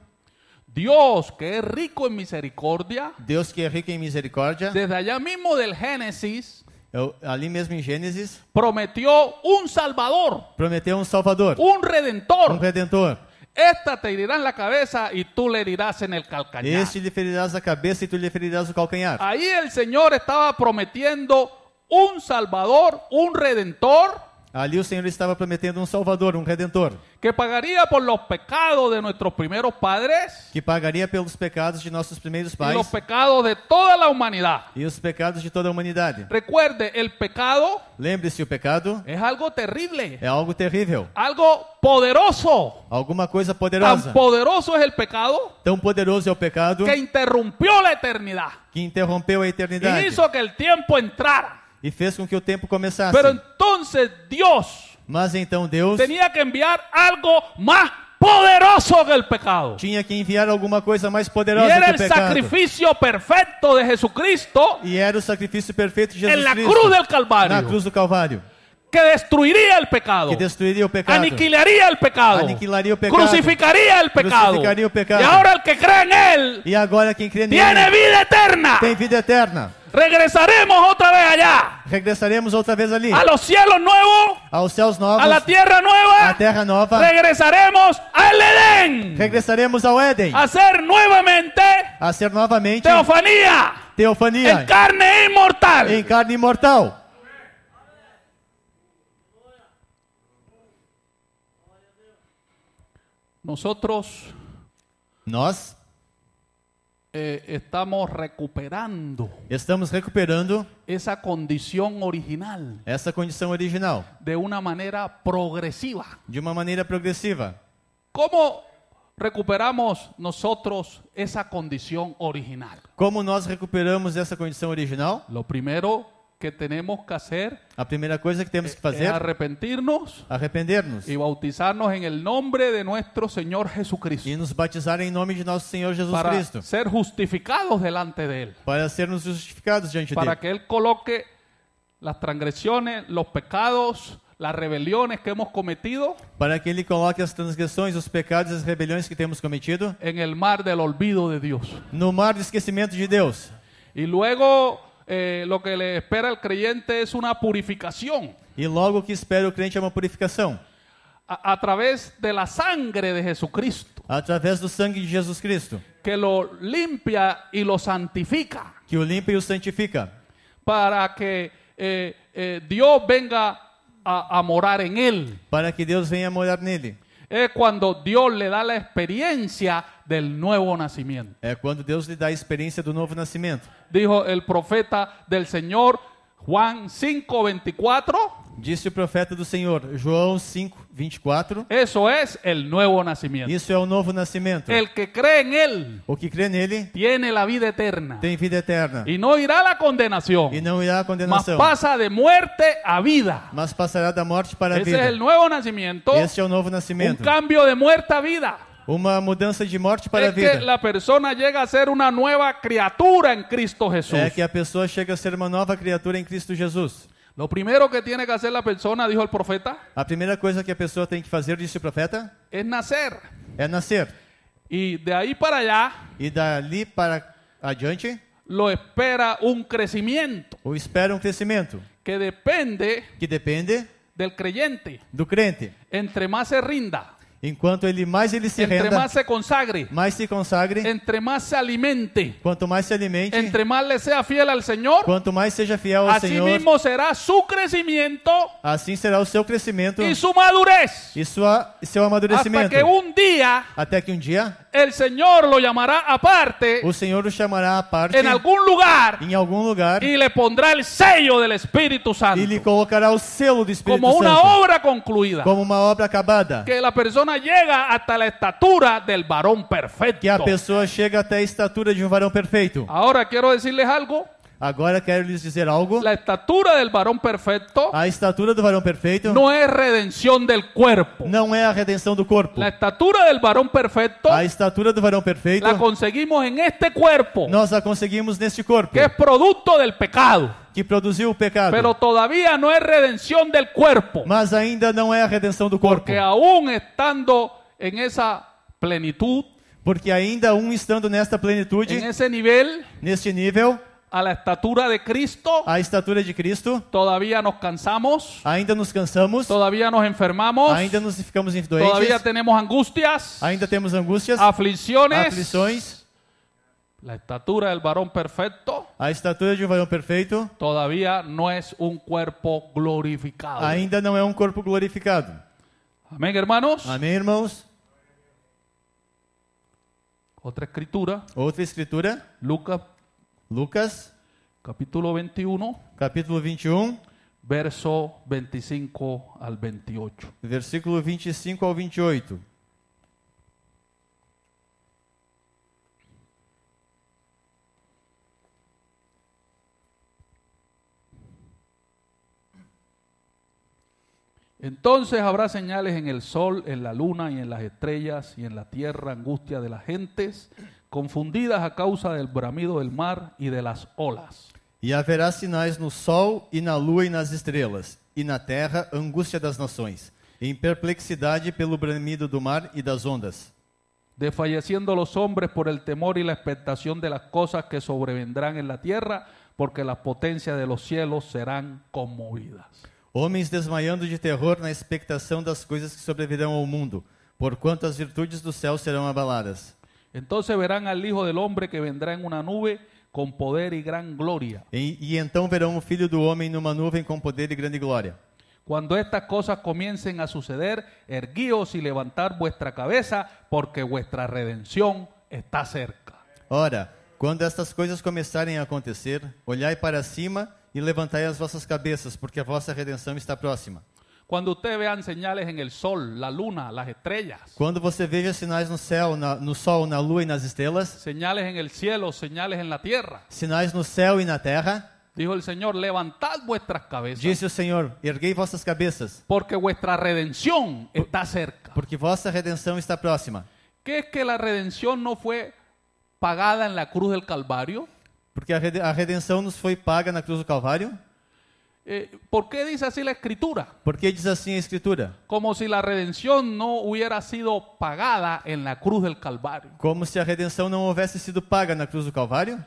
Dios, que es rico en misericordia, Dios que es rico en misericordia, desde allá mismo del Génesis, eh, allí mismo en Génesis, prometió un salvador, prometió un Salvador, un redentor. un Redentor. Esta te herirá en la cabeza y tú le herirás en el calcañar. Este le ferirás la cabeza y tú le ferirás el calcanhar. Ahí el Señor estaba prometiendo un salvador, un redentor Ali o Senhor estava prometendo um Salvador, um Redentor. Que pagaria por los pecados de nuestros primeros padres. Que pagaria pelos pecados de nossos primeiros pais. E os pecados de toda a humanidade. E os pecados de toda a humanidade. Recuerde, el pecado. Lembre-se, o pecado. É algo terrível. É algo terrível. Algo poderoso. Alguma coisa poderosa. Tão poderoso é o pecado. Tão poderoso é o pecado. Que interrompeu a eternidade. Que interrompeu a eternidade. E hizo que o tempo entrara e fez com que o tempo começasse. Pero entonces Dios Mas então Deus tinha que enviar algo mais poderoso que o pecado. Tinha que enviar alguma coisa mais poderosa era que o pecado. Era o sacrifício perfeito de Jesus Cristo. E era o sacrifício perfeito de Jesus Cristo. la cruz del Calvario. Na cruz do Calvário. que destruiría el pecado, que destruiría el pecado, aniquilaría el pecado, crucificaría, el pecado, Y ahora el que cree en él, y ahora quien cree en tiene vida eterna. Tiene vida eterna. Regresaremos otra vez allá. Regresaremos otra vez allí. A los cielos nuevos. A los cielos nuevos. A la tierra nueva. A la tierra nueva. Regresaremos al Edén. Regresaremos al Edén. A ser nuevamente. A ser nuevamente. Teofanía. Teofanía. En carne inmortal. En carne inmortal. Nosotros nós eh, estamos recuperando estamos recuperando essa condição original essa condição original de uma maneira progressiva de uma maneira progressiva como recuperamos nosotros essa condição original como nós recuperamos essa condição original lo primeiro que tenemos que hacer La primera cosa que tenemos que eh, hacer es arrepentirnos arrependernos y bautizarnos en el nombre de nuestro Señor Jesucristo y nos bautizar en nombre de nuestro Señor Jesus para ser justificados delante de él para sernos justificados diante para que él coloque las transgresiones los pecados las rebeliones que hemos cometido para que ele coloque las transgresiones, los pecados, las rebeliones que temos cometido en el mar del olvido de Dios no mar de esquecimiento de Dios y luego eh, lo que le espera al creyente es una purificación. Y e luego que espera el creyente é una purificación? A, través de la sangre de Jesucristo. través del sangre de Jesus Cristo. Que lo limpia y lo santifica. Que lo limpia y e lo santifica. Para que eh, eh, Dios venga a, morar en él. Para que Dios venha a morar nele. Es cuando Dios le da la experiencia del nuevo nacimiento. É quando Deus lhe dá a experiência do nuevo nacimiento. Dijo el profeta del Señor Juan 5:24. Disse o profeta do Senhor, João 5:24. E Eso es el nuevo nacimiento. Isso é o nuevo nacimiento. El que cree en él, o que en él tiene la vida eterna. tem vida eterna. Y no irá a la condenación. Y e não irá à condenação. Mas pasa de muerte a vida. Mas passará de muerte para a Ese es el nuevo nacimiento. Ese é o novo nascimento. Un cambio de muerte a vida. Uma mudança de morte para a vida. que a pessoa chega a ser uma nova criatura em Cristo Jesus. É que a pessoa chega a ser uma nova criatura em Cristo Jesus. Lo primero que tiene que hacer la persona, dijo el profeta, A primeira coisa que a pessoa tem que fazer, disse o profeta, es nacer. é nascer. Y de ahí para allá E dali para adiante, lo espera un crecimiento O espera um crescimento que depende que depende del creyente. do crente. Entre más se rinda, Enquanto ele mais ele se entre renda, más se consagre, mais se consagre, entre mais se alimente, quanto mais se alimente, entre mais le seja fiel ao Senhor, quanto mais seja fiel ao assim Senhor, mismo será seu crescimento, assim será o seu crescimento e sua madurez, e sua seu amadurecimento, hasta que um dia, até que um dia el Señor lo llamará aparte. O Señor lo llamará aparte. En algún lugar. En em algún lugar. Y le pondrá el sello del Espíritu e Santo. Y le colocará o selo do Espírito Santo. Como una obra concluida. Como una obra acabada. Que la persona llega hasta la estatura del varón perfecto. Que a pessoa chega até a estatura de um varão perfeito. Ahora quiero decirles algo. Agora quero lhes dizer algo. estatura A estatura do varão perfeito. não é redenção do corpo. Não é a redenção do corpo. A estatura do varão perfeito. A estatura do varão perfeito. La conseguimos este Nós a conseguimos neste corpo. Que é produto do pecado. Que produziu o pecado. Pero todavía no es redención del cuerpo. Mas ainda não é a redenção do corpo. Porque aún estando en esa plenitud. Porque ainda um estando nesta plenitude. En ese nivel. Neste nível a la estatura de Cristo. A estatura de Cristo. Todavía nos cansamos. Ainda nos cansamos. Todavía nos enfermamos. Ainda nos ficamos em doentes. Todavía tenemos angustias. Ainda tenemos angustias. Aflicciones. La estatura del varón perfecto. A estatura de un um varón perfecto. Todavía no es un cuerpo glorificado. Ainda no es un um cuerpo glorificado. Amén, hermanos. Amén, hermanos. Otra escritura. Otra escritura. Lucas Lucas, capítulo 21, capítulo 21, um, verso 25 al 28. Versículo 25 al 28. Entonces habrá señales en el sol, en la luna y en las estrellas y en la tierra, angustia de las gentes confundidas a causa del bramido del mar y de las olas. Y e haverá sinais no sol y e na lua y e nas estrelas, e na terra angústia das nações, em perplexidade pelo bramido do mar y das ondas. Desfalleciendo los hombres por el temor y la expectación de las cosas que sobrevendrán en la tierra, porque las potencias de los cielos serán conmovidas. Homens desmayando de terror na expectação das coisas que sobrevirão ao mundo, porquanto as virtudes do céu serão abaladas. Entonces verán al Hijo del Hombre que vendrá en una nube con poder y gran gloria. Y e, e entonces verán al hijo Filho do en una nube con poder y e grande gloria. Cuando estas cosas comiencen a suceder, erguíos y levantar vuestra cabeza, porque vuestra redención está cerca. Ora, cuando estas cosas começarem a acontecer, olhai para cima y levantáis as vossas porque vuestra redención está próxima. Cuando usted vean señales en el sol, la luna, las estrellas. Quando você vê sinais no céu, na, no sol, na lua e nas estrelas. Señales en el cielo, señales en la tierra. Sinais no céu e na terra. Dijo el Señor, levantad vuestras cabezas. dice el Señor, erguei vossas cabezas. Porque vuestra redención está cerca. Porque vossa redención está próxima. ¿Qué es que la redención no fue pagada en la cruz del Calvario? Porque la redención nos fue paga la cruz del Calvario. Eh, ¿Por qué dice así la escritura? Por qué dice así la escritura? Como si la redención no hubiera sido pagada en la cruz del Calvario. Como si a redención no houvesse sido paga na cruz del Calvario.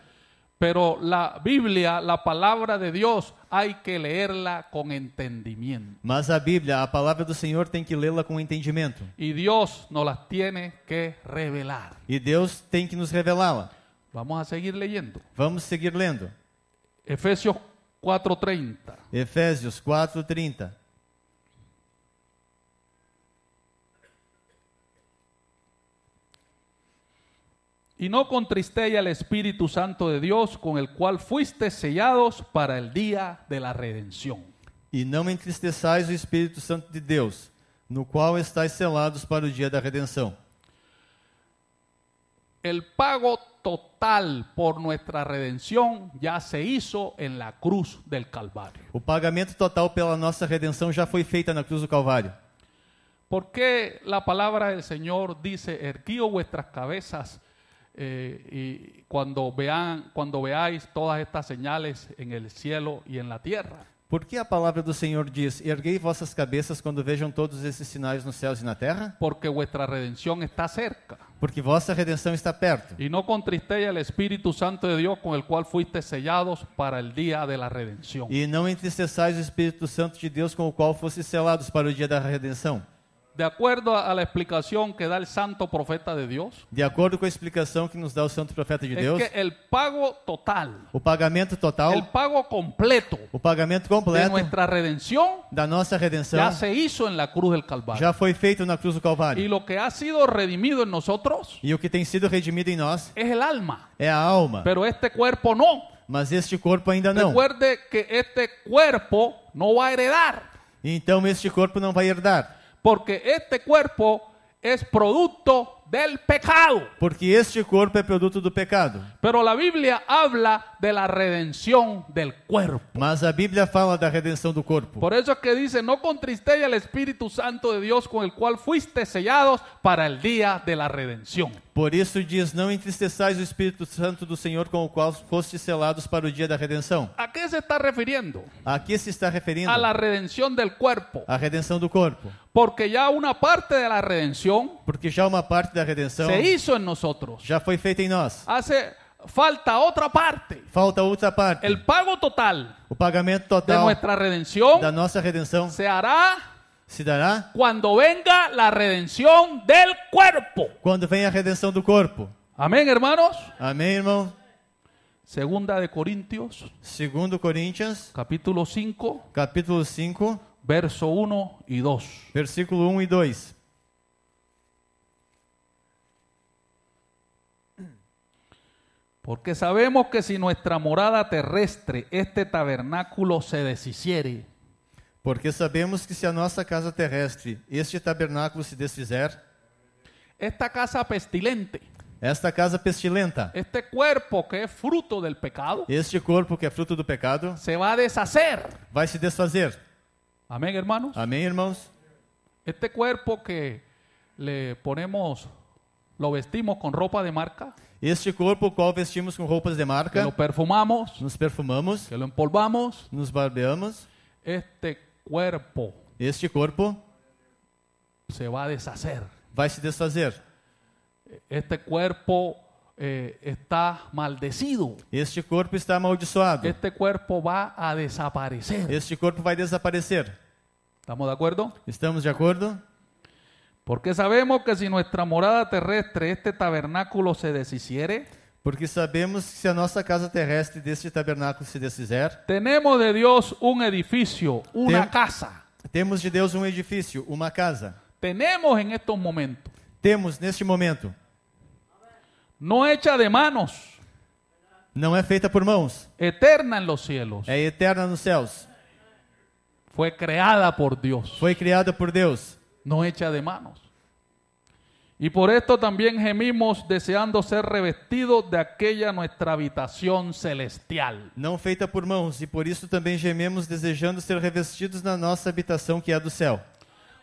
Pero la Biblia, la palabra de Dios, hay que leerla con entendimiento. Mas a Biblia, a palabra del Señor, tem que lê con entendimiento. Y Dios nos las tiene que revelar. Y e Dios tem que nos revelarla. Vamos a seguir leyendo. Vamos a seguir lendo. Efesios 4:30. Efésios 4:30. Y no contristéis al Espíritu Santo de Dios, con el cual fuiste sellados para el día de la redención. E não entristeçais o Espírito Santo de Deus, no qual estáis selados para o dia da redenção. El pago total por nuestra redención ya se hizo en la cruz del Calvario. El pagamento total pela redención ya fue foi en la cruz do Calvário. Porque la palabra del Señor dice erguío vuestras cabezas eh, y cuando vean cuando veáis todas estas señales en el cielo y en la tierra. Porque la palabra del Señor dice Erguei vossas cabezas cuando vejam todos en sinais cielo y en la tierra? Porque vuestra redención está cerca. porque vossa redenção está perto. E não contristeis o Espírito Santo de Deus com o qual fuiste sellados para o dia da redenção. E não entristeçais o Espírito Santo de Deus com o qual selados para o dia da redenção de acordo à explicação que dá o santo profeta de Deus. De acordo com a explicação que nos dá o santo profeta de Deus. É que o pago total. O pagamento total. O pago completo. O pagamento completo. De nossa redenção. Da nossa redenção. Já se hizo en la cruz del Calvário. Já foi feito na cruz do Calvário. E o que ha sido redimido em nós. E o que tem sido redimido em nós. É o alma. É a alma. Pero este cuerpo não. Mas este corpo ainda não. Recuerde que este cuerpo não vai heredar. Então este corpo não vai herdar. porque este cuerpo es producto del pecado. Porque este cuerpo es producto del pecado. Pero la Biblia habla de la redención del cuerpo. Mas la habla fala la redención del cuerpo. Por eso es que dice, no contristéis al Espíritu Santo de Dios con el cual fuiste sellados para el día de la redención. Por eso diz: no entristeçais o Espíritu Santo do Senhor com o qual foste sellados para o dia da redenção. A qué se está refiriendo? A que se está referindo? A la redención del cuerpo. A redenção do corpo. Porque ya una parte de la redención Porque já uma parte da redenção se isso em nós já foi feita em nós. Hace falta outra parte. Falta outra parte. El pago total O pagamento de total nuestra da nossa redenção se hará se dará quando venga a redenção do corpo quando vem a redenção do corpo. amém hermanos. Amém, irmão? Segunda de coríntios segundo Coríntios, capítulo 5, capítulo 5, verso 1 e 2. versículo 1 e 2. Porque sabemos que si nuestra morada terrestre, este tabernáculo, se deshiciere, Porque sabemos que si a nuestra casa terrestre, este tabernáculo se desfizer, esta casa pestilente, esta casa pestilenta, este cuerpo que es fruto del pecado, este cuerpo que es fruto del pecado, se va a deshacer. vai se desfazer. Amén, hermanos. Amén, hermanos. Este cuerpo que le ponemos, lo vestimos con ropa de marca. Este corpo qual vestimos com roupas de marca, que perfumamos, nos perfumamos, que lo empolvamos, nos barbeamos, este corpo. este corpo se vai desfazer. Vai se desfazer. Este corpo eh, está maldecido. Este corpo está amaldiçoado. Este corpo vai a desaparecer. Este corpo vai desaparecer. Estamos de acordo? Estamos de acordo? Porque sabemos que si nuestra morada terrestre, este tabernáculo, se deshiciere, porque sabemos que si a nossa casa terrestre deste tabernáculo se deshiciere, tenemos de Dios un edificio, una casa. temos de Deus un um edificio, una casa. Tenemos en estos momentos, Temos neste momento, no hecha de manos, No es feita por mãos, eterna en los cielos. eterna nos céus, Fue creada por Dios, Fue criada por Dios, no hecha de manos. Y por esto también gemimos deseando ser revestidos de aquella nuestra habitación celestial. Não feita por mãos, e por isso também gememos desejando ser revestidos na nossa habitação que é do céu.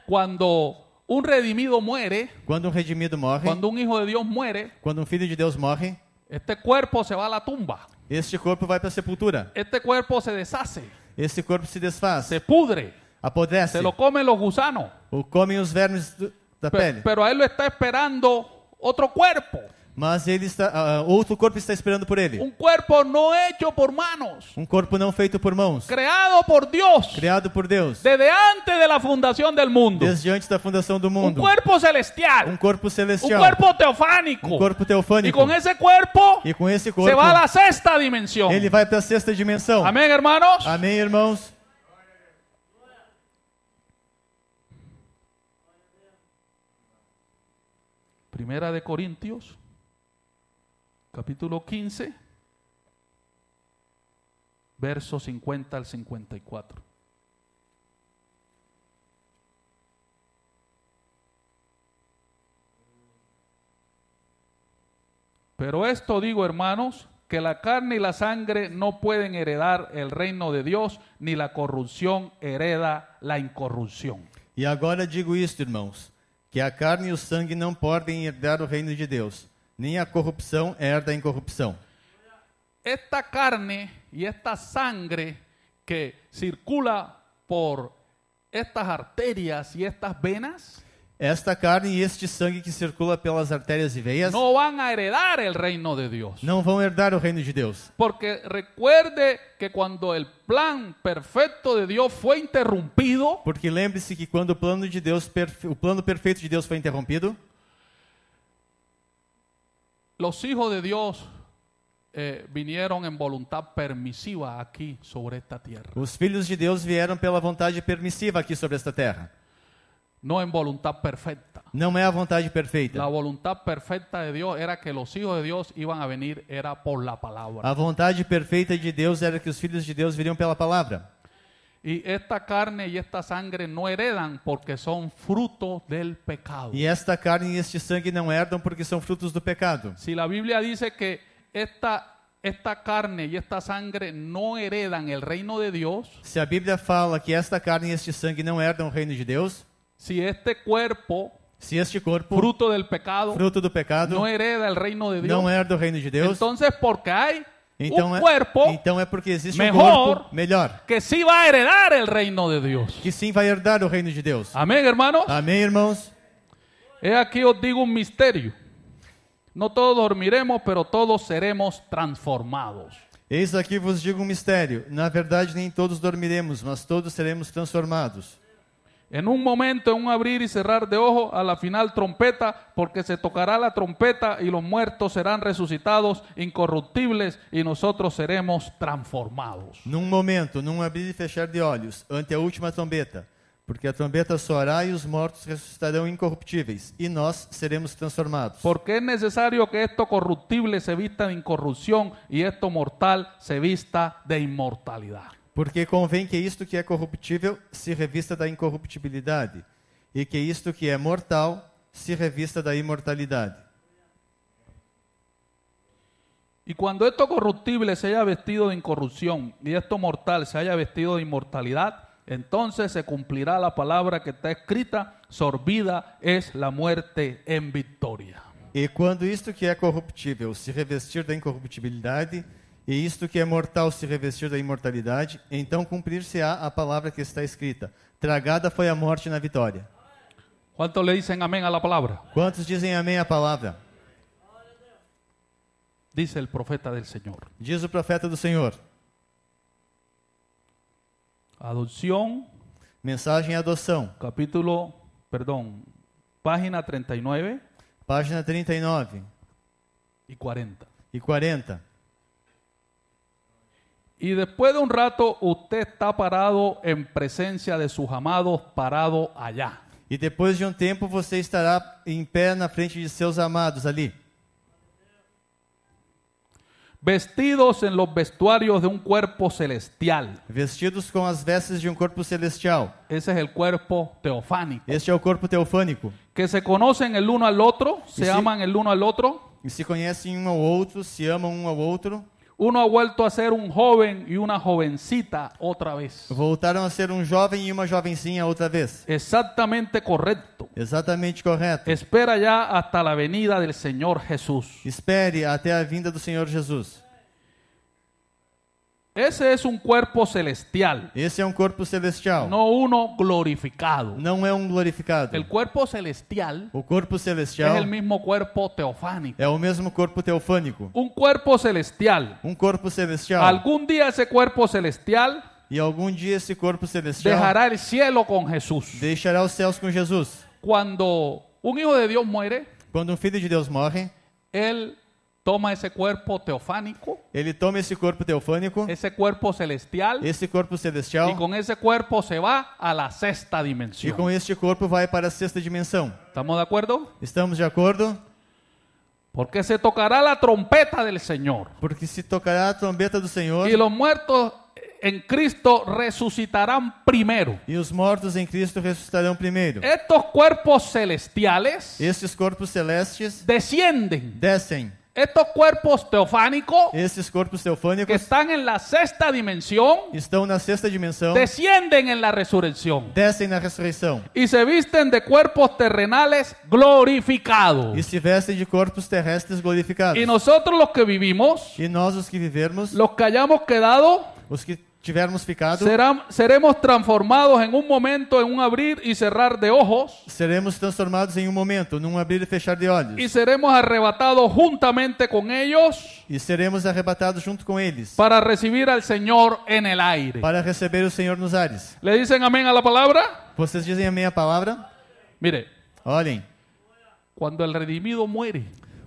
Cuando un redimido muere, Quando um redimido morre, cuando un hijo de Dios muere, quando um filho de Deus morre, este cuerpo se va a la tumba. este corpo vai para a sepultura. Este cuerpo se deshace, este corpo se desfaz, se pudre, apodrece, se lo comen los gusanos. o comem os vermes do- da Pe pele. Pero él está esperando outro corpo. Mas ele está, uh, outro corpo está esperando por ele. Um corpo não feito por manos. Um corpo não feito por mãos. Criado por Deus. Criado por Deus. Desde antes da fundação do mundo. Desde antes da fundação do mundo. Um corpo celestial. Um corpo celestial. Um corpo teofânico. Um corpo teofânico. E com esse corpo. E com esse corpo. Se vai à sexta dimensão. Ele vai para a sexta dimensão. Amém, irmãos. Amém, irmãos. Primera de Corintios, capítulo 15, versos 50 al 54. Pero esto digo, hermanos, que la carne y la sangre no pueden heredar el reino de Dios, ni la corrupción hereda la incorrupción. Y e ahora digo esto hermanos, que a carne e o sangue não podem herdar o reino de Deus, nem a corrupção herda a incorrupção. Esta carne e esta sangre que circula por estas arterias e estas venas esta carne e este sangue que circula pelas artérias e veias não vão a heredar el reino de Deus não vão herdar o reino de Deus. Porque recuerde que quando o plano perfeito de Deus foi interrompido Porque lembre-se que quando o plano de Deus, o plano perfeito de Deus foi interrompido, os filhos de Deus eh, vinieron en voluntad permisiva aquí sobre esta Terra os filhos de Deus vieram pela vontade permissiva aqui sobre esta terra. Não é vontade perfeita. Não é a vontade perfeita. A vontade perfeita de Deus era que os filhos de Deus iam a vir era por la palavra. A vontade perfeita de Deus era que os filhos de Deus viriam pela palavra. E esta carne e esta sangre não heredam porque são fruto del pecado. E esta carne e este sangue não herdam porque são frutos do pecado. Se si a Bíblia diz que esta esta carne e esta sangre não heredam o reino de Deus. Se a Bíblia fala que esta carne e este sangue não herdam o reino de Deus, si este cuerpo se este corpo, fruto del pecado, fruto do pecado, não hereda o reino de Deus, herda o reino de Deus, entonces porque hay então, um corpo, é, então é porque existe um corpo melhor que sim vai herdar o reino de Deus. Que sim vai herdar o reino de Deus. Amém, irmãos? Amém, irmãos. É aqui eu digo um mistério. Não todos dormiremos, pero todos seremos transformados. Eis aqui vos digo um mistério. Na verdade, nem todos dormiremos, mas todos seremos transformados. En un momento, en un abrir y cerrar de ojos, a la final trompeta, porque se tocará la trompeta y los muertos serán resucitados incorruptibles y nosotros seremos transformados. En un momento, en un abrir y e fechar de olhos, ante la última trombeta, porque la trombeta soará y e los muertos resucitarán incorruptibles y e nosotros seremos transformados. Porque es necesario que esto corruptible se vista de incorrupción y esto mortal se vista de inmortalidad. Porque convém que isto que é corruptível se revista da incorruptibilidade, e que isto que é mortal se revista da imortalidade. e quando esto corruptível se haya vestido de incorrupção e esto mortal se haya vestido de imortalidade entonces se cumplirá la palabra que está escrita, sorbida es la muerte en victoria. E quando isto que é corruptível se revestir da incorruptibilidade, e isto que é mortal se revestiu da imortalidade, então cumprir-se-á a palavra que está escrita: Tragada foi a morte na vitória. Quantos le dizem amém à palavra? Quantos dizem amém à palavra? Diz o profeta do Senhor. Diz o profeta do Senhor. Adoção. Mensagem e adoção. Capítulo, perdão, página 39. Página 39. E 40. E 40. Y después de un rato, usted está parado en presencia de sus amados, parado allá. Y e después de un um tiempo usted estará en em pé na frente de sus amados ali. Vestidos en los vestuarios de un cuerpo celestial. Vestidos con las vestes de un um cuerpo celestial. Ese es el cuerpo teofánico. Este es el cuerpo teofánico. Que se conocen el uno al otro, se, aman el uno al otro. y se conocen uno ao otro, se aman uno ao otro. Uno ha vuelto a ser un joven y una jovencita otra vez. Voltaram a ser um jovem e uma jovenzinha outra vez. Exactamente correcto. Exatamente correto. Espera ya hasta la venida del Señor Jesús. Espere até a vinda do Senhor Jesus. Ese es un cuerpo celestial. Ese es un cuerpo celestial. No uno glorificado. No es un glorificado. El cuerpo celestial. O cuerpo celestial. Es el mismo cuerpo teofánico. Es el mismo cuerpo teofánico. Un cuerpo celestial. Un um cuerpo celestial. Algún día ese cuerpo celestial Y e algún día ese cuerpo celestial Dejará el cielo con Jesús. Deixará los cielos con Jesús. Cuando un hijo de Dios muere, Cuando un um hijo de Dios muere, él toma esse corpo teofânico. Ele toma esse corpo teofânico. Esse corpo celestial. Esse corpo celestial. E com esse corpo se vai à sexta dimensão. E com este corpo vai para a sexta dimensão. Estamos de acordo? Estamos de acordo. Porque se tocará a trompeta do Senhor. Porque se tocará a trombeta do Senhor. E os mortos em Cristo ressuscitarão primeiro. E os mortos em Cristo ressuscitarão primeiro. Estes corpos celestiais. Estes corpos celestes. Descendem. Descem Estos cuerpos teofánicos estos teofánicos que están en la sexta dimensión están en la sexta dimensión, descienden en la resurrección en la resurrección, y se visten de cuerpos terrenales glorificados. y e se visten de cuerpos terrestres glorificados. Y nosotros los que vivimos, y e nosotros los que vivimos, los que hayamos quedado, los que tivermos ficado, será, seremos transformados em um momento, em um abrir e cerrar de olhos Seremos transformados em um momento, num abrir e fechar de olhos. E seremos arrebatados juntamente com eles. E seremos arrebatados junto com eles. Para receber al Senhor em el aire. Para receber o Senhor nos ares. Le dizem amém à palavra? Vocês dizem amém à palavra? Mire. Olhem. Quando o redimido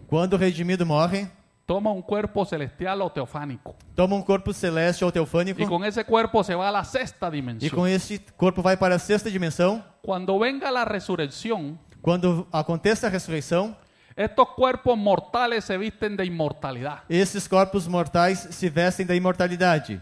Quando o redimido morre toma un cuerpo celestial o teofánico. Toma um corpo celeste ou teofânico. Y con ese cuerpo se va a la sexta dimensión. E com este corpo vai para a sexta dimensão. Cuando venga la resurrección, Quando acontece a ressurreição, estos cuerpos mortales se visten de inmortalidad. esses corpos mortais se vestem da imortalidade.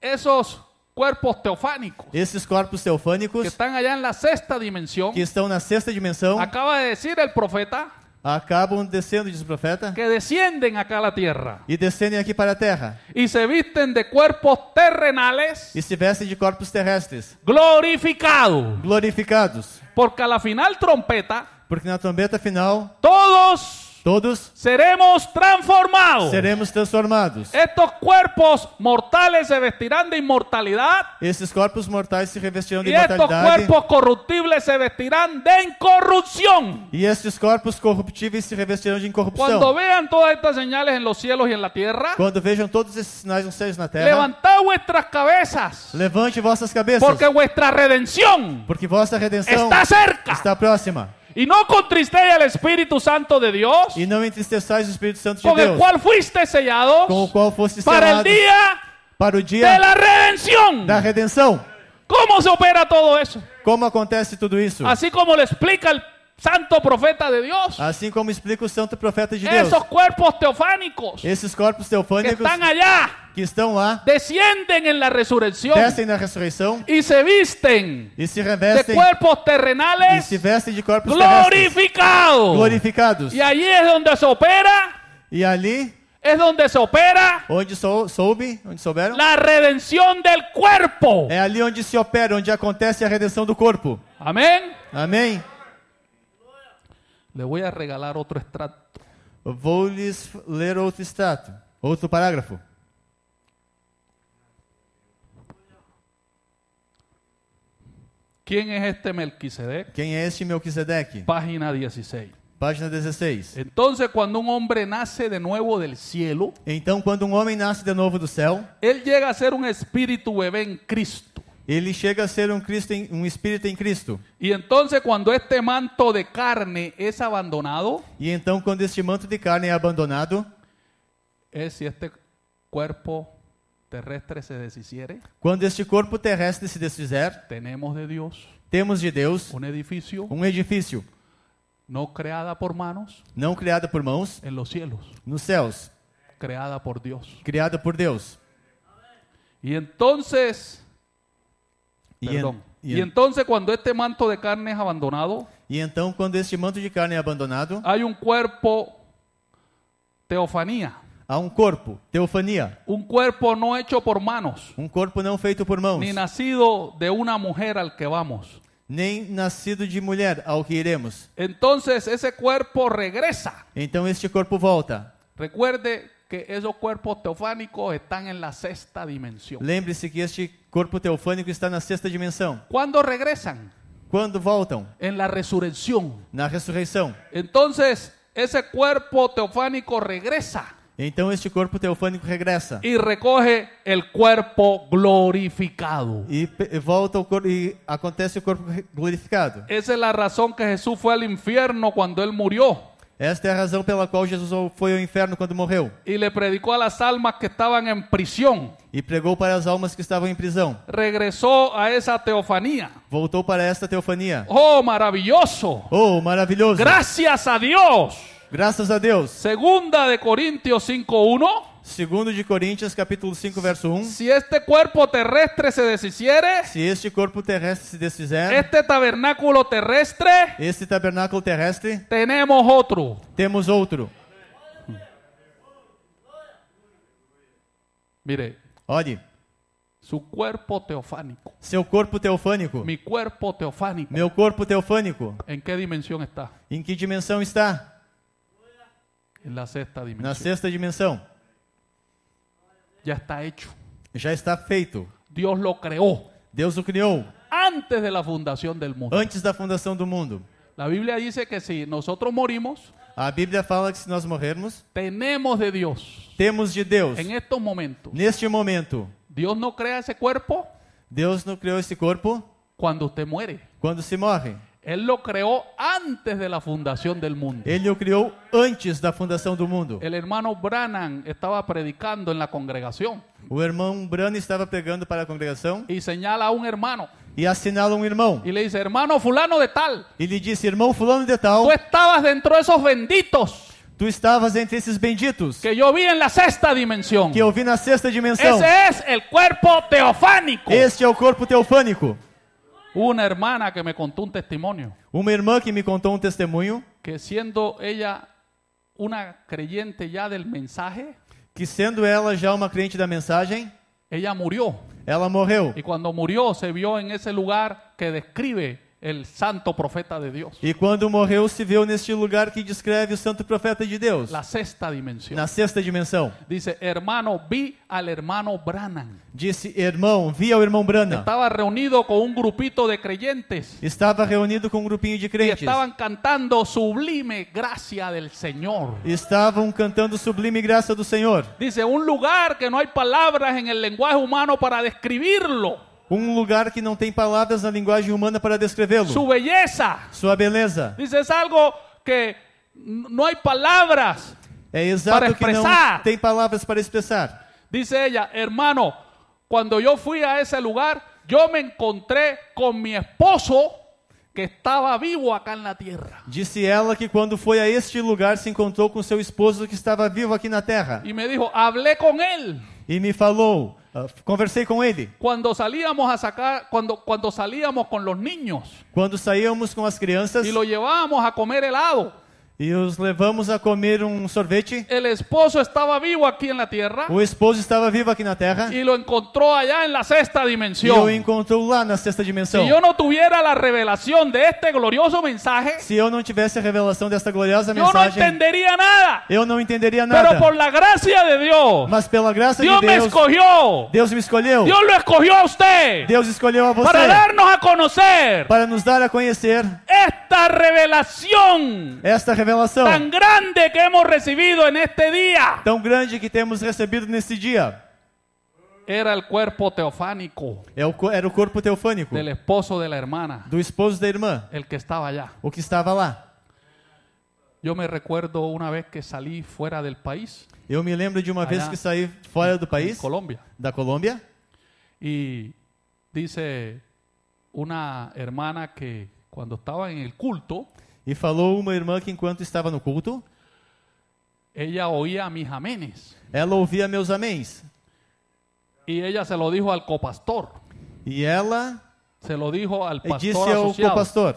Esos cuerpos teofánicos Esses corpos que teofânicos están allá en la sexta dimensión, que estão na sexta dimensão, acaba de decir el profeta acabam descendo, diz o profeta, que descendem acá a terra. e descendem aqui para a terra, E se vistem de corpos terrenales, e se vestem de corpos terrestres, glorificados, glorificados, porque a final trompeta, porque na trombeta final, todos Todos seremos transformados. Seremos transformados. Estos cuerpos mortales se vestirán de inmortalidad. Esses corpos mortais se revestirão de e imortalidade. Estes corpos corruptíveis se vestirão de incorrupção. E estes corpos corruptíveis se revestirão de incorrupção. Quando vejam todas estas señales en los cielos y en la tierra. Quando vejam todos esses sinais nos céus e na terra. Levantad vuestras cabezas. Levante vossas cabeças. Porque vuestra redenção. Porque vossa redenção está cerca. Está próxima. Y no contristéis al Espíritu Santo de Dios. E não entristeçais o Espírito Santo de con el o cual fuiste sellados com o qual foste para el día para o de dia la redención. da redenção. ¿Cómo se opera todo eso? Como acontece tudo isso? Así como le explica el santo profeta de Deus. Assim como explica o santo profeta de Deus. Esses corpos teofânicos. Esses corpos teofânicos. Que estão allá que estão lá descendem na ressurreição descem na ressurreição e se vistem e se revestem de corpos terrenais e se vestem de corpos glorificados glorificados e aí é onde se opera e ali é onde se opera onde sou, soube onde souberam a redenção do corpo é ali onde se opera onde acontece a redenção do corpo amém amém Le voy a regalar outro extrato. Vou lhes ler outro extrato, outro parágrafo. Quem é este Melquisedeque? Quem é este Melquisedeque? Página 16. Página 16. Então, quando um homem nasce de novo do céu, então quando um homem nasce de novo do céu, ele chega a ser um espírito bebê em Cristo. Ele chega a ser um, Cristo um espírito em Cristo. E então quando este manto de carne é abandonado, e então quando este manto de carne é abandonado, é se este corpo terrestre se desfizer, quando este corpo terrestre se desfizer, temos de Deus, temos de Deus um edifício, um edifício não criada por mãos? não criada por mãos, em los cielos, nos céus, criada por Deus, criada por Deus. E então Y entonces cuando este manto de carne es abandonado, y entonces cuando este manto de carne es abandonado, hay un cuerpo teofanía. hay un cuerpo teofanía, un cuerpo no hecho por manos. un cuerpo não feito por mãos. ni nacido de una mujer al que vamos. Nem nascido de mulher ao que iremos. Entonces ese cuerpo regresa. Então este corpo volta. Recuerde que esos cuerpos teofánicos están en la sexta dimensión. Lembre-se que este Cuerpo teofánico está en la sexta dimensión. ¿Cuándo regresan? Quando voltam? En la resurrección. Na resurrección? Entonces, ese cuerpo teofánico regresa. Entonces este cuerpo teofânico regresa este y recoge el cuerpo glorificado. y e e volta e corpo, acontece el cuerpo glorificado. Esa es la razón que Jesús fue al infierno cuando él murió. Esta é a razão pela qual Jesus foi ao inferno quando morreu. E le predicou às almas que estavam em prisão. E pregou para as almas que estavam em prisão. Regressou a essa teofania. Voltou para esta teofania. Oh, maravilhoso. Oh, maravilhoso. Graças a Deus. Graças a Deus. Segunda de Coríntios 5:1. Segundo de Coríntios, capítulo 5, verso 1. Se este corpo terrestre se deshiciere, se este corpo terrestre se desfizer, este tabernáculo terrestre, este tabernáculo terrestre, tenemos outro. Temos outro. Mire. Olhe. Seu corpo teofânico. Seu corpo teofânico. Meu corpo teofânico. Meu corpo teofânico. Em que dimensão está? Em que dimensão está? Na sexta dimensão. Na sexta dimensão. Ya está hecho. Já está feito. Deus lo criou Deus o criou. Antes da fundação do mundo. Antes da fundação do mundo. a Bíblia diz que se nós morimos, a Bíblia fala que se nós morrermos, temos de Deus Temos de Deus. em estos momentos. Neste momento. Deus não cria esse corpo. Deus não criou esse corpo. Quando você morre. Quando se morre. Él lo creó antes de la fundación del mundo. Él lo creó antes la fundación del mundo. El hermano Branham estaba predicando en la congregación O hermano Branham estaba pregando para la congregación y señala a un hermano e a un um irmão. y le dice hermano fulano de tal. Y e le dice hermano fulano de tal. ¿Tú estabas dentro de esos benditos. ¿Tú estabas entre esses benditos. Que yo vi en la sexta dimensión. Que yo vi la sexta dimensión. Ese es el cuerpo teofánico. Este es el cuerpo teofánico una hermana que me contó un testimonio. Una hermana que me contó un um testimonio Que siendo ella una creyente ya del mensaje, que ella ya una creyente de da mensaje, ella murió. Ella murió. Y cuando murió se vio en ese lugar que describe santo profeta de E quando morreu, se viu neste lugar que descreve o santo profeta de Deus. La sexta dimensão. Na sexta dimensão. Dice, hermano, vi al hermano Branham. Disse, irmão, vi ao irmão Branham. Estava reunido com um grupito de crentes. Estava reunido com um grupinho de crentes. estavam cantando sublime graça del Senhor. Estavam cantando sublime graça do Senhor. Dice, um lugar que não há palavras em el lenguaje humano para descrevê-lo." Um lugar que não tem palavras na linguagem humana para descrevê-lo. Sua beleza. Sua beleza. Dizes algo que não há palavras. É exato que não tem palavras para expressar. Diz ela, hermano, quando eu fui a esse lugar, eu me encontrei com meu esposo que estava vivo acá na terra. Disse ela que quando foi a este lugar se encontrou com seu esposo que estava vivo aqui na terra. E me disse, hablé com ele. E me falou, ah, conversei com ele. Quando salíamos a sacar, quando quando salíamos com os niños. Quando saíamos com as crianças. E lo llevábamos a comer helado. E os levamos a comer um sorvete. El esposo estaba vivo aquí en la tierra. O esposo estava vivo aqui na terra. Y lo encontró allá en la sexta dimensión. E o encontrou lá na sexta dimensão. Si yo no tuviera la revelación de este glorioso mensaje. Se eu não tivesse a revelação desta gloriosa mensagem. Yo no entendería nada. Eu não entenderia nada. Pero por la gracia de Dios. Mas pela graça Dios de Deus. Deus me escolheu. Deus me escolheu. Deus lo escolheu a usted. Deus escolheu a você. Para dar a conhecer. Para nos dar a conhecer. Esta revelação. Esta revelação Tan grande que hemos recibido en este día. Tan grande que temos recebido nesse dia. Era el cuerpo teofánico. Era o corpo teofânico. Del esposo de la hermana. Do esposo da irmã. El que estaba allá. O que estava lá. Yo me recuerdo una vez que salí fuera del país. Eu me lembro de uma vez que saí fora do país. Colombia. Da Colômbia. Y dice una hermana que cuando estaba en el culto. E falou uma irmã que enquanto estava no culto, ela oía meus amenes. Ela ouvia meus améns. E ela se lo dijo al copastor. E ela se lo dijo al pastor E disse ao copastor.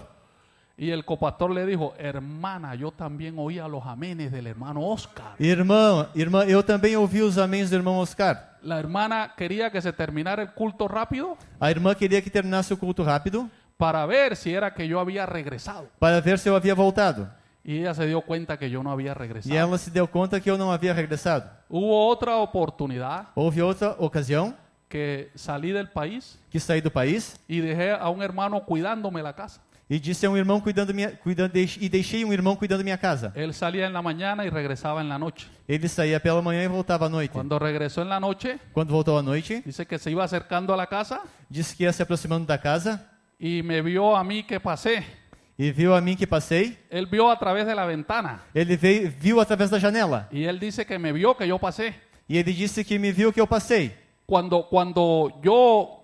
E el copastor le dijo, hermana, yo también oía los amenes del hermano Oscar. Irmã, irmã, eu também ouvi os améns do irmão Oscar. La hermana quería que se terminara el culto rápido. A irmã queria que terminasse o culto rápido para ver si era que yo había regresado. para ver se eu havia voltado. Y ella se dio cuenta que yo no había regresado. E ela se deu conta que eu não havia regressado. Hubo otra oportunidad Houve outra ocasião que salí del país que saí do país y dejé a un hermano cuidándome la casa. e disse a um irmão cuidando minha, cuidando deix- e deixei um irmão cuidando minha casa. Ele saía na manhã e regressava na noite. Ele saía pela manhã e voltava à noite. Quando regressou en noite. Quando voltou à noite, dice que se ia acercando à casa disse que ia se aproximando da casa e me viu a mim que passei. E viu a mim que passei. Ele viu através da ventana. Ele veio, viu através da janela. E ele disse que me viu que eu passei. E ele disse que me viu que eu passei. Quando quando eu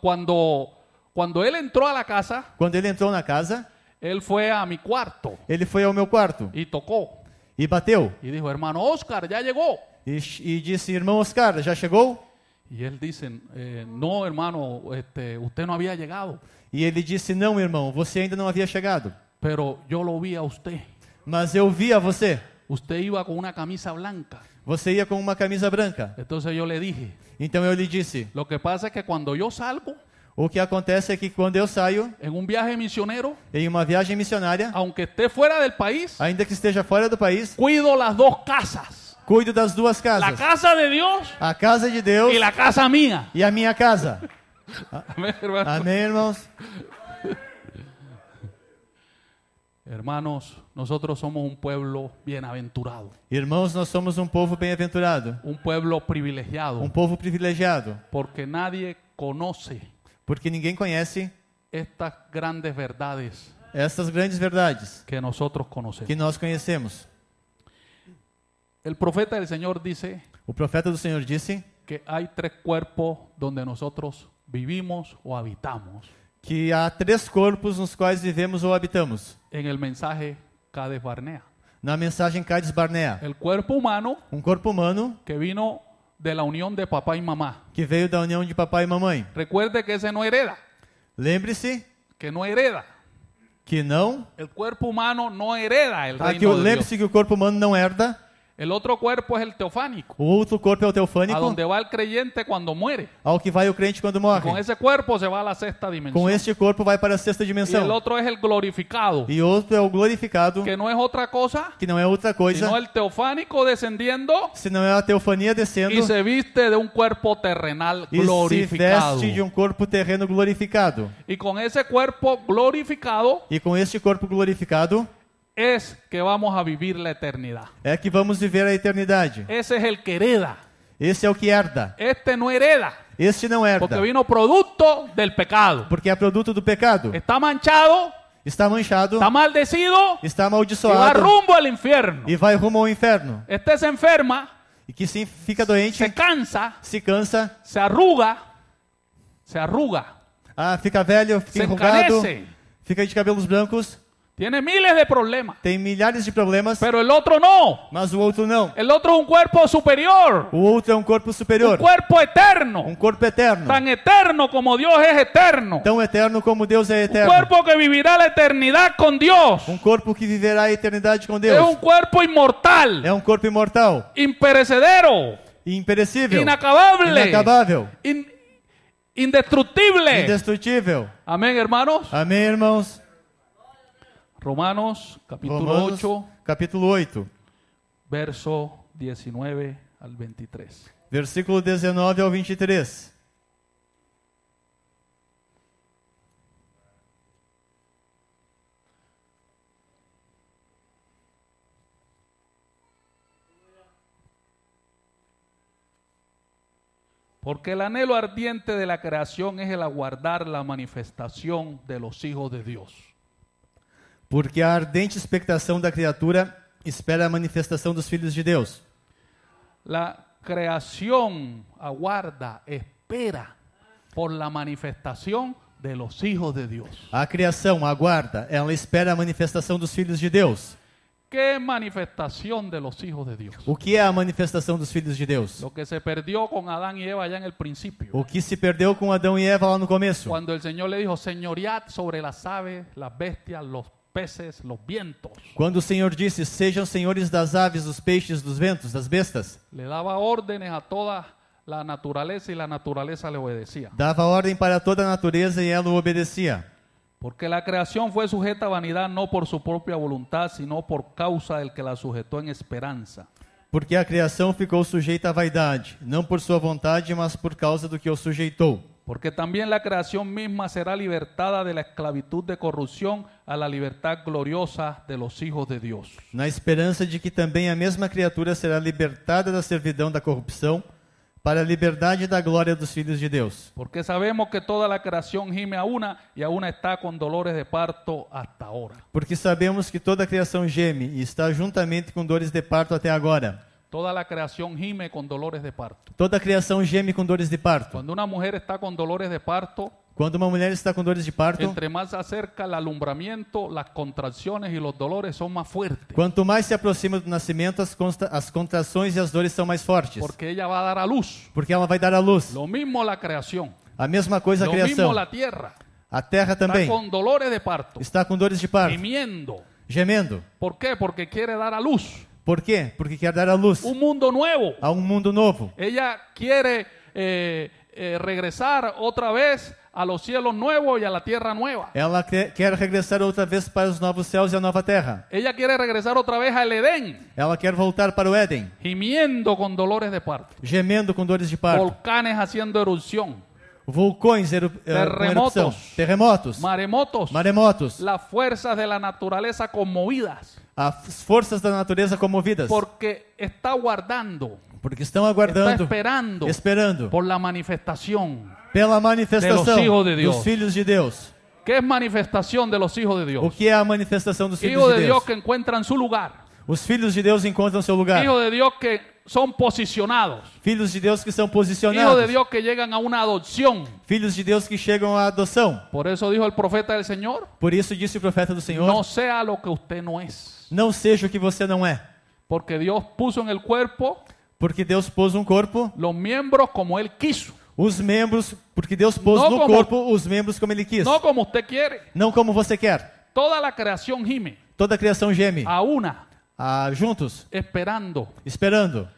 quando quando ele entrou na casa. Quando ele entrou na casa. Ele foi a mi quarto. Ele foi ao meu quarto. E tocou. E bateu. E disse, irmão Oscar, já chegou. E, e, disse, irmão Oscar, já chegou? E ele disse, eh, não, irmão, este, você não havia chegado. E ele disse: Não, irmão, você ainda não havia chegado. Pero yo lo vi a usted. Mas eu vi a você. Usted iba con una camisa blanca. Você ia com uma camisa branca. Entonces yo le dije. Então eu lhe disse. Lo que pasa es que cuando yo salgo. O que acontece é que quando eu saio em um viagem missionário, em uma viagem missionária, aunque esté fuera del país, ainda que esteja fora do país, cuido las dos casas. Cuido das duas casas. La casa de Dios. a casa de Deus Y la casa minha. E a minha casa. Amén, ah, hermanos. hermanos. nosotros somos un pueblo bienaventurado. Hermanos, nosotros somos un um pueblo bienaventurado. Un pueblo privilegiado. Un um pueblo privilegiado. Porque nadie conoce. Porque ninguém conoce estas grandes verdades. Estas grandes verdades que nosotros conocemos. Que nos conhecemos. El profeta del Señor dice. El profeta del señor dice que hay tres cuerpos donde nosotros vivimos ou habitamos. Que há três corpos nos quais vivemos ou habitamos. Em el mensaje Cades Barnea. Na mensagem Cades Barnea. El cuerpo humano. Um corpo humano. Que vino de la unión de papá y mamá. Que veio da união de papai e mamãe. Recuerde que ese no hereda. Lembre-se que não hereda. Que não. O corpo humano não hereda o ah, reino que, de Lembre-se que o corpo humano não herda El outro cuerpo es el teofánico. O outro corpo é o teofânico. Aonde vai o crente quando morre? Ao que vai o crente quando morre. Com esse corpo se vai à sexta dimensão. Com este corpo vai para a sexta dimensão. E o outro é o glorificado. E outro é o glorificado. Que não é outra coisa. Que não é outra coisa. Sino o teofânico descendendo. Se não é a teofania descendo. E se viste de um corpo terrenal glorificado. E se veste de um corpo terreno glorificado. E com esse corpo glorificado. E com este corpo glorificado es que vamos a vivir la eternidad. É que vamos viver a eternidade. Ese es el que hereda. Esse é o que herda. Este não hereda. Este não herda. Porque vino produto del pecado. Porque é produto do pecado. Está manchado. Está manchado. Está maldecido. Está amaldiçoado. E vai rumo ao inferno. E vai rumo ao inferno. Este se enferma. E que se fica doente. Se cansa. Se cansa. Se arruga. Se arruga. Ah, fica velho, fica enrugado. fica de cabelos brancos. Tiene miles de problemas. Tem milhares de problemas. Pero el otro no. Mas o outro não. El otro es un cuerpo superior. O outro é um corpo superior. Un cuerpo eterno. Um corpo eterno. Tan eterno como Dios es eterno. Tão eterno como Deus é eterno. Un cuerpo que vivirá la eternidad con Dios. Um corpo que viverá a eternidade com Deus. É um corpo imortal. É um corpo imortal. Imperecedero. Imperecível. Inacabable. Inacabável. In indestrutível. Indestrutível. Amém, irmãos. Amém, irmãos. Romanos capítulo 8. Capítulo 8. Verso 19 al 23. Versículo 19 al 23. Porque el anhelo ardiente de la creación es el aguardar la manifestación de los hijos de Dios. porque a ardente expectação da criatura espera a manifestação dos filhos de Deus. La criação aguarda, espera por la manifestação de los hijos de Deus. A criação aguarda, ela espera a manifestação dos filhos de Deus. Que manifestação de los hijos de Deus? O que é a manifestação dos filhos de Deus? O que se perdeu com Adão e Eva allá no princípio? O que se perdeu com Adão e Eva lá no começo? Quando o Senhor lhe disse, señoread sobre las aves, las bestias, los peces, los vientos. Quando o Senhor disse: "Sejam senhores das aves, dos peixes, dos ventos, das bestas", le dava ordens a toda a natureza e a natureza le obedecia. Dava ordem para toda a natureza e ela o obedecia. Porque a criação foi sujeita à vanidade não por sua própria vontade, sino por causa del que la sujetou em esperança. Porque a criação ficou sujeita à vaidade, não por sua vontade, mas por causa do que o sujeitou porque también la creación misma será libertada de la esclavitud de corrupción à la libertad gloriosa de los hijos de Dios. Na esperança de que também a mesma criatura será libertada da servidão da corrupção para a liberdade da glória dos filhos de Deus. Porque sabemos que toda a criação geme a uma e a uma está com dolores de parto até agora. Porque sabemos que toda a criação geme e está juntamente com dores de parto até agora. Toda a criação gime com dolores de parto. Toda a criação geme com dores de parto. Quando uma mulher está com dolores de parto, quando uma mulher está com dores de parto, entre mais se acerca o alumbramiento, as contrações e os dolores são mais fortes. Quanto mais se aproxima do nascimento, as, as contrações e as dores são mais fortes. Porque ela vai dar a luz. Porque ela vai dar a luz. Lo mismo a criação. A mesma coisa a Lo criação. Mismo a terra. A terra também. Está com dolores de parto. Está com dores de parto. Gemiendo. Gemendo. Por quê? Porque quer dar a luz ¿Por quê? Porque quer dar a luz Um mundo novo. a um mundo novo. Ela quer eh, eh, vez a los cielos nuevos y a la tierra nueva. Ela quer regressar outra vez para os novos céus e a nova terra. Ela quer regressar outra vez al Edén, Ela quer voltar para o Éden, Gemendo com dolores de parto, gemendo com dores de parto, volcanes haciendo erupción, Vulcões, eh, erup terremotos, terremotos, maremotos, maremotos, las fuerzas de la naturaleza conmovidas, as forças da natureza comovidas, porque está guardando, porque estão aguardando, esperando, esperando, por la manifestación, pela manifestação, de los hijos de Dios, dos filhos de Deus. ¿Qué es manifestación de los hijos de Dios? O que es la manifestación de los hijos de Dios? Hijos de Dios que encuentran su lugar. los filhos de Dios encuentran su lugar. hijos de Dios que son posicionados. Filhos de Deus que são posicionados. Hijos de Dios que llegan a una adopción. Filhos de Deus que chegam à adoção. Por isso dijo el profeta del Señor. Por isso disse o profeta do Senhor. Não seja lo que usted não é. Não seja o que você não é. Porque Deus pôs en el cuerpo. Porque Deus pôs um corpo. Los miembros como ele quis. Os membros, porque Deus pôs não no como, corpo os membros como ele quis. Não como você quer. Não como você quer. Toda a criação geme. Toda a criação geme. A uma ah, juntos, esperando, esperando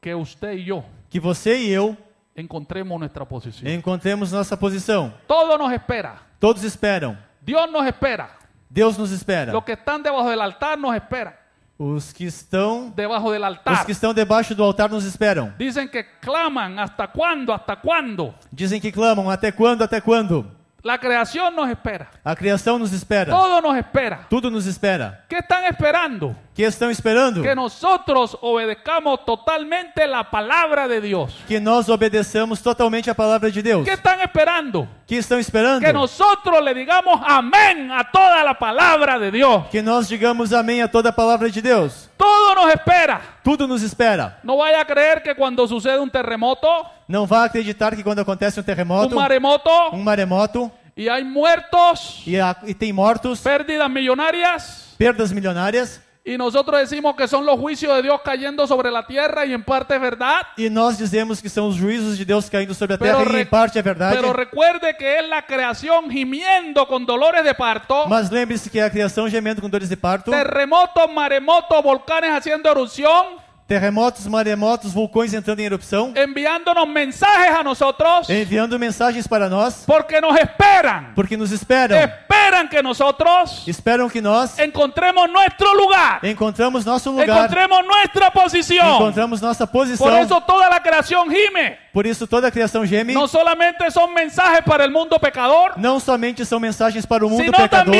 que usted e eu, que você e eu encontremos nossa posição. Encontremos nossa posição. Todo nos espera. Todos esperam. Deus nos espera. Deus nos espera. Os que estão debaixo do altar nos espera. Os que estão debaixo do altar. Os que estão debaixo do altar nos esperam. Dizem que clamam até quando? Até quando? Dizem que clamam até quando? Até quando? A criação nos espera. A criação nos espera. Todo nos espera. Tudo nos espera. Que estão esperando? que estão esperando? Que nosotros obedecamos totalmente a palavra de Deus. Que nós obedeçamos totalmente a palavra de Deus. Que estão esperando? Que estão esperando? Que nosotros le digamos Amém a toda a palavra de Deus. Que nós digamos amém a toda a palavra de Deus. Todo nos espera. Tudo nos espera. Não vaya a creer que quando sucede um terremoto, não vá acreditar que quando acontece um terremoto, um maremoto, um maremoto e há mortos, e, há, e tem mortos, perdas milionárias, perdas milionárias Y nosotros decimos que son los juicios de Dios cayendo sobre la tierra y en parte es verdad. Y e decimos que son los de Dios cayendo sobre la tierra y e em parte Pero recuerde que es la creación gimiendo con dolores de parto. Mas lembre que de parto. Terremotos, maremotos, volcanes haciendo erupción. terremotos, maremotos, vulcões entrando em erupção, enviándonos mensajes a nosotros, enviando mensagens para nós, porque nos esperam, porque nos esperam, esperam que nosotros, esperam que nós, encontremos nosso lugar, encontramos nosso lugar, encontremos nossa posição, encontramos nossa posição. Por isso toda a criação gime. Por isso toda a criação geme. Não somente são mensagens para o mundo pecador, não somente são mensagens para o mundo pecador,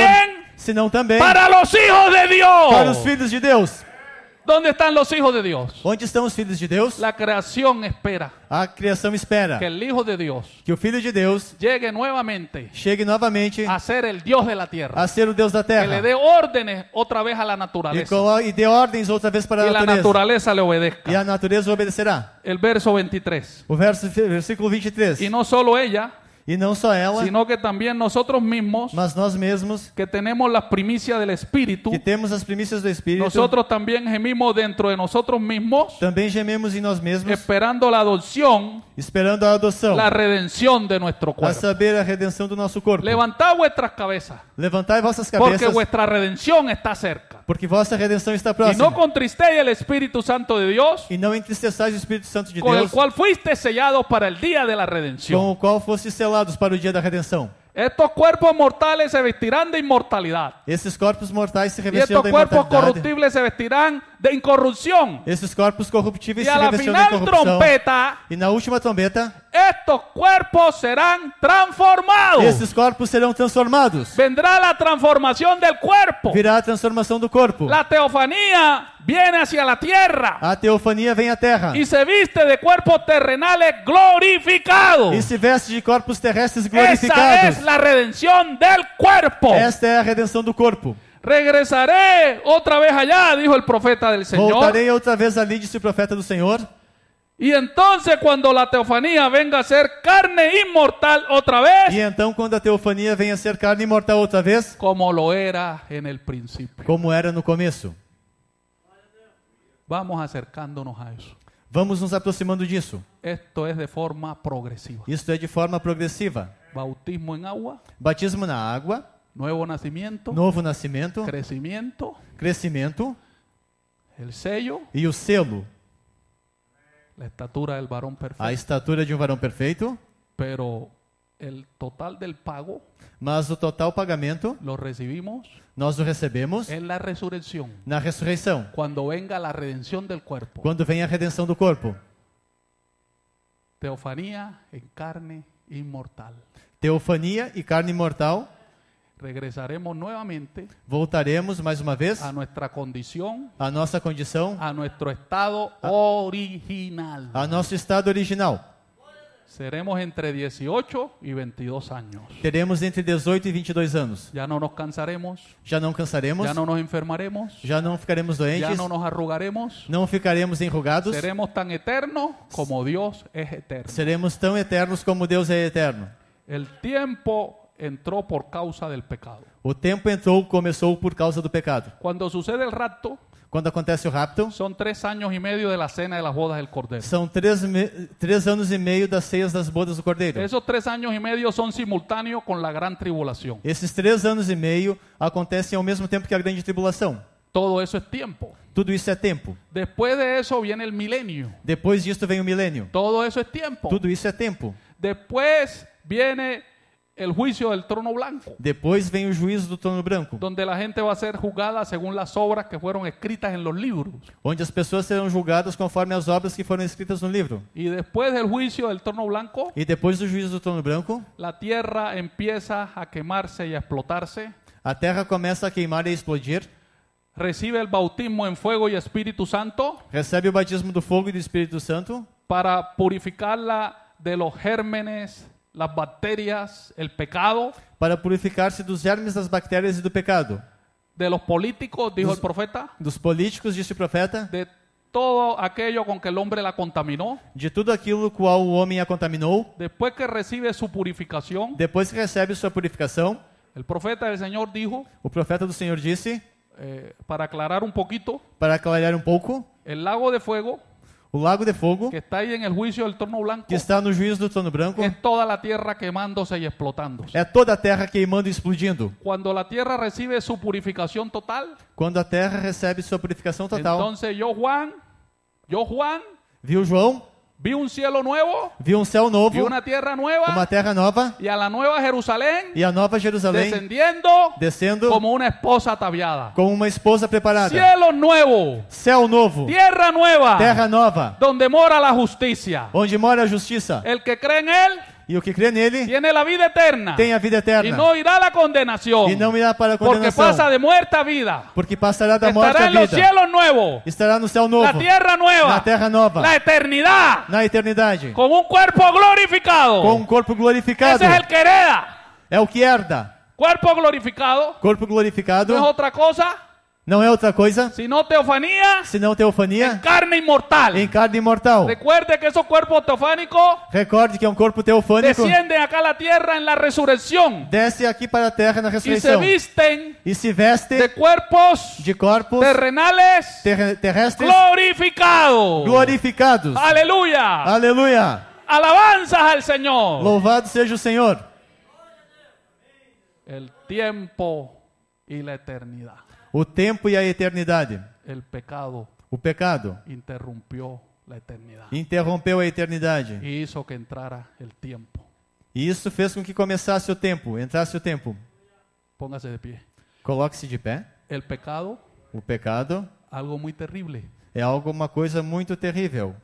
senão também senão também para os filhos de Deus, para os filhos de Deus. ¿Dónde están los hijos de Dios? ¿Dónde están los hijos de Dios? La creación espera La creación espera que el Hijo de Dios que el hijo de Dios llegue nuevamente Llegue nuevamente. a ser el Dios de la tierra, a ser el Dios de la tierra. que le dé órdenes otra vez a la e naturaleza. Y e dé órdenes otra vez para la naturaleza. Y la naturaleza le obedezca. ¿Y e la naturaleza obedecerá. El verso 23. El versículo 23. Y no solo ella, y no solo ella sino que también nosotros mismos mas nós mesmos, que tenemos las primicias del Espíritu que tenemos las primicias do Espíritu nosotros también gemimos dentro de nosotros mismos también gememos em nós mismos esperando la adopción esperando la adoção, la redención de nuestro cuerpo a saber la redención de nuestro cuerpo vuestras cabezas levantai vossas cabeças, porque vuestra redención está cerca, porque vossa redenção está próxima. y no contristéis el Espíritu Santo de Dios y e não entristeçais el Espírito Santo de Deus, con el cual fuiste sellado para el día la redención redención el qual fuiste sellado selados para o dia da redenção. Estos cuerpos mortales se vestirán de inmortalidad. Esses corpos mortais se y revestirão estos cuerpos imortalidade. corruptibles se vestirán de incorrupción. Esses corpos corruptíveis se vestirão de revestirão incorrupção. E na última trombeta, estos cuerpos serán transformados. Esses corpos serão transformados. Vendrá la transformación del cuerpo. Virá a transformação do corpo. La teofanía viene hacia la tierra. A teofania vem à terra. E se viste de cuerpos terrenales glorificados. E se veste de corpos terrestres glorificados. Essa é es a redenção del cuerpo. Esta é a redenção do corpo. Regresaré otra vez allá, dijo el profeta del Señor. Voltarei outra vez ali, disse o profeta do Senhor. E então, quando a teofania venga a ser carne imortal outra vez. E então, quando a teofania venha a ser carne imortal outra vez. Como lo era en el principio. Como era no começo. Vamos acercándonos a isso. Vamos nos aproximando disso. Isto é de forma progressiva. Isto é de forma progressiva. Bautismo em água. Batismo na água. Novo nascimento. Novo nascimento. Crescimento. Crescimento. El sello. E o selo La estatura del varón perfecto A estatura de un varón perfecto Pero el total del pago. más su total pagamento. Lo recibimos. Nós o recebemos. En la resurrección. la ressurreição. Cuando venga la redención del cuerpo. cuando venga la redención del cuerpo Teofanía en carne inmortal. teofanía y carne inmortal Regressaremos novamente Voltaremos mais uma vez a nossa condição a nossa condição, a nosso estado original. A nosso estado original. Seremos entre 18 e 22 anos. Teremos entre 18 e 22 anos. Já não nos cansaremos. Já não cansaremos. Já não nos enfermaremos. Já não ficaremos doentes. Já não nos arrugaremos. Não ficaremos enrugados. Seremos tão eternos como Deus é eterno. Seremos tão eternos como Deus é eterno. O tempo entrou por causa del pecado. O tempo entrou, começou por causa do pecado. Quando sucede el rapto, quando acontece o rapto, são três anos e meio da cena das bodas do cordeiro. São três, três anos e meio das ceias das bodas do cordeiro. Esses três anos e meio são simultâneos com a grande tribulação. Esses três anos e meio acontecem ao mesmo tempo que a grande tribulação. Todo isso é tempo. Tudo isso é tempo. Depois de isso vem o milênio. Depois disto vem o milênio. Todo isso é tempo. Tudo isso é tempo. Depois vem el juicio del trono blanco. Después viene el juicio del trono blanco, Donde la gente va a ser juzgada según las obras que fueron escritas en los libros. onde las personas serán julgadas conforme las obras que fueron escritas no libro. Y después del juicio del trono blanco, Y e después del juicio del trono branco, la tierra empieza a quemarse y a explotarse. a tierra começa a queimar e explodir, Recibe el bautismo en fuego y Espíritu Santo recebe el bautismo do fogo y e del Espíritu Santo para purificarla de los gérmenes las bacterias, el pecado. Para purificar-se dos germes das bactérias e do pecado. De los políticos, dijo dos, el profeta. Dos políticos, disse o profeta. De todo aquello con que el hombre la contaminó. De tudo aquilo qual o homem a contaminou. Depois que recebe sua purificação. Depois que recebe sua purificação. El profeta del Señor dijo. O profeta do Senhor disse. Eh, para aclarar um pouquinho. Para aclarar um pouco. El lago de fuego o lago de fogo que está aí em el juicio del trono blanco que está no juízo do trono branco é toda a terra queimando-se e explodindo é toda a terra queimando e explodindo quando a terra recebe sua purificação total quando a terra recebe sua purificação total então eu Juan eu Juan viu João Vi um cielo novo. Vi um céu novo. Vi uma terra nova. Uma terra nova. E a nova Jerusalém. E a nova Jerusalém. descendo, Descendo. Como uma esposa ataviada. Como uma esposa preparada. Cielo novo. Céu novo. Terra nova. Terra nova. Onde mora a justiça. Onde mora a justiça. El que crê Ele e o que crê nele Tem a vida eterna. tem a vida eterna. E não irá à condenação. E não irá para a condenação. Porque passa de morte à vida. Porque passará da morte à vida. Estará no céu novo. Estará no céu novo. Na terra nova. Na terra nova. Na eternidade. Na eternidade. Com um corpo glorificado. Com um corpo glorificado. Esse é o que hereda. É o que herda. Corpo glorificado. Corpo glorificado. Não é outra coisa não é outra coisa? não teofania. não teofania. Em carne imortal. Em carne imortal. Recuerde que esse corpo teofânico. Recorde que é um corpo teofânico. Descende acá la tierra en la Desce aqui para a terra na ressurreição. E se E se vestem. De corpos. De corpos. Terrenales. Ter terrestres. Glorificados. Glorificados. Aleluia. Aleluia. Alabanzas ao Senhor. Louvado seja o Senhor. El tiempo y la eternidad o tempo e a eternidade. El pecado o pecado interrompeu a eternidade. interrompeu a eternidade. E isso que entrara o tempo. E isso fez com que começasse o tempo, entrasse o tempo. Póngase de pé. Coloque-se de pé. El pecado. O pecado. Algo muito terrível. É algo, uma coisa muito terrível.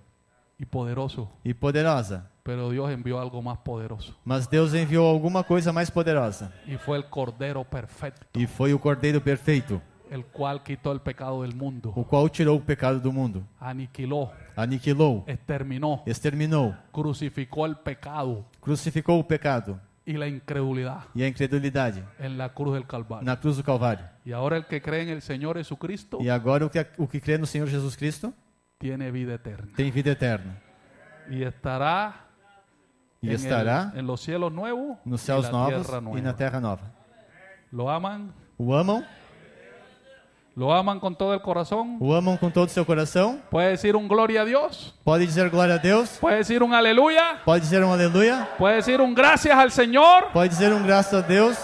E poderoso. E poderosa. Pero Dios envió algo más poderoso. Mas Deus enviou alguma coisa mais poderosa. E foi o cordeiro perfeito. E foi o cordeiro perfeito el cual quitó el pecado del mundo. o qual tirou o pecado do mundo, aniquilou aniquilou, exterminou exterminou, crucificou el pecado crucificou o pecado y la incredulidad e a incredulidade en la cruz del Calvario. na cruz do Calvário. Y ahora el que cree en el Señor Jesucristo E agora o que, o que crê no Senhor Jesus Cristo tiene vida eterna tem vida eterna y estará e en, el- estará en los cielos nuevos nos céus novos tierra e na terra nova. Lo aman, O amam, Lo aman con todo el corazón. ¿Lo amam com todo su corazón? Puede decir un gloria a Dios. Puede ser gloria a Dios. Puede decir un aleluya. Puede ser un aleluya. Puede decir un gracias al señor. Puede ser un graças a Dios.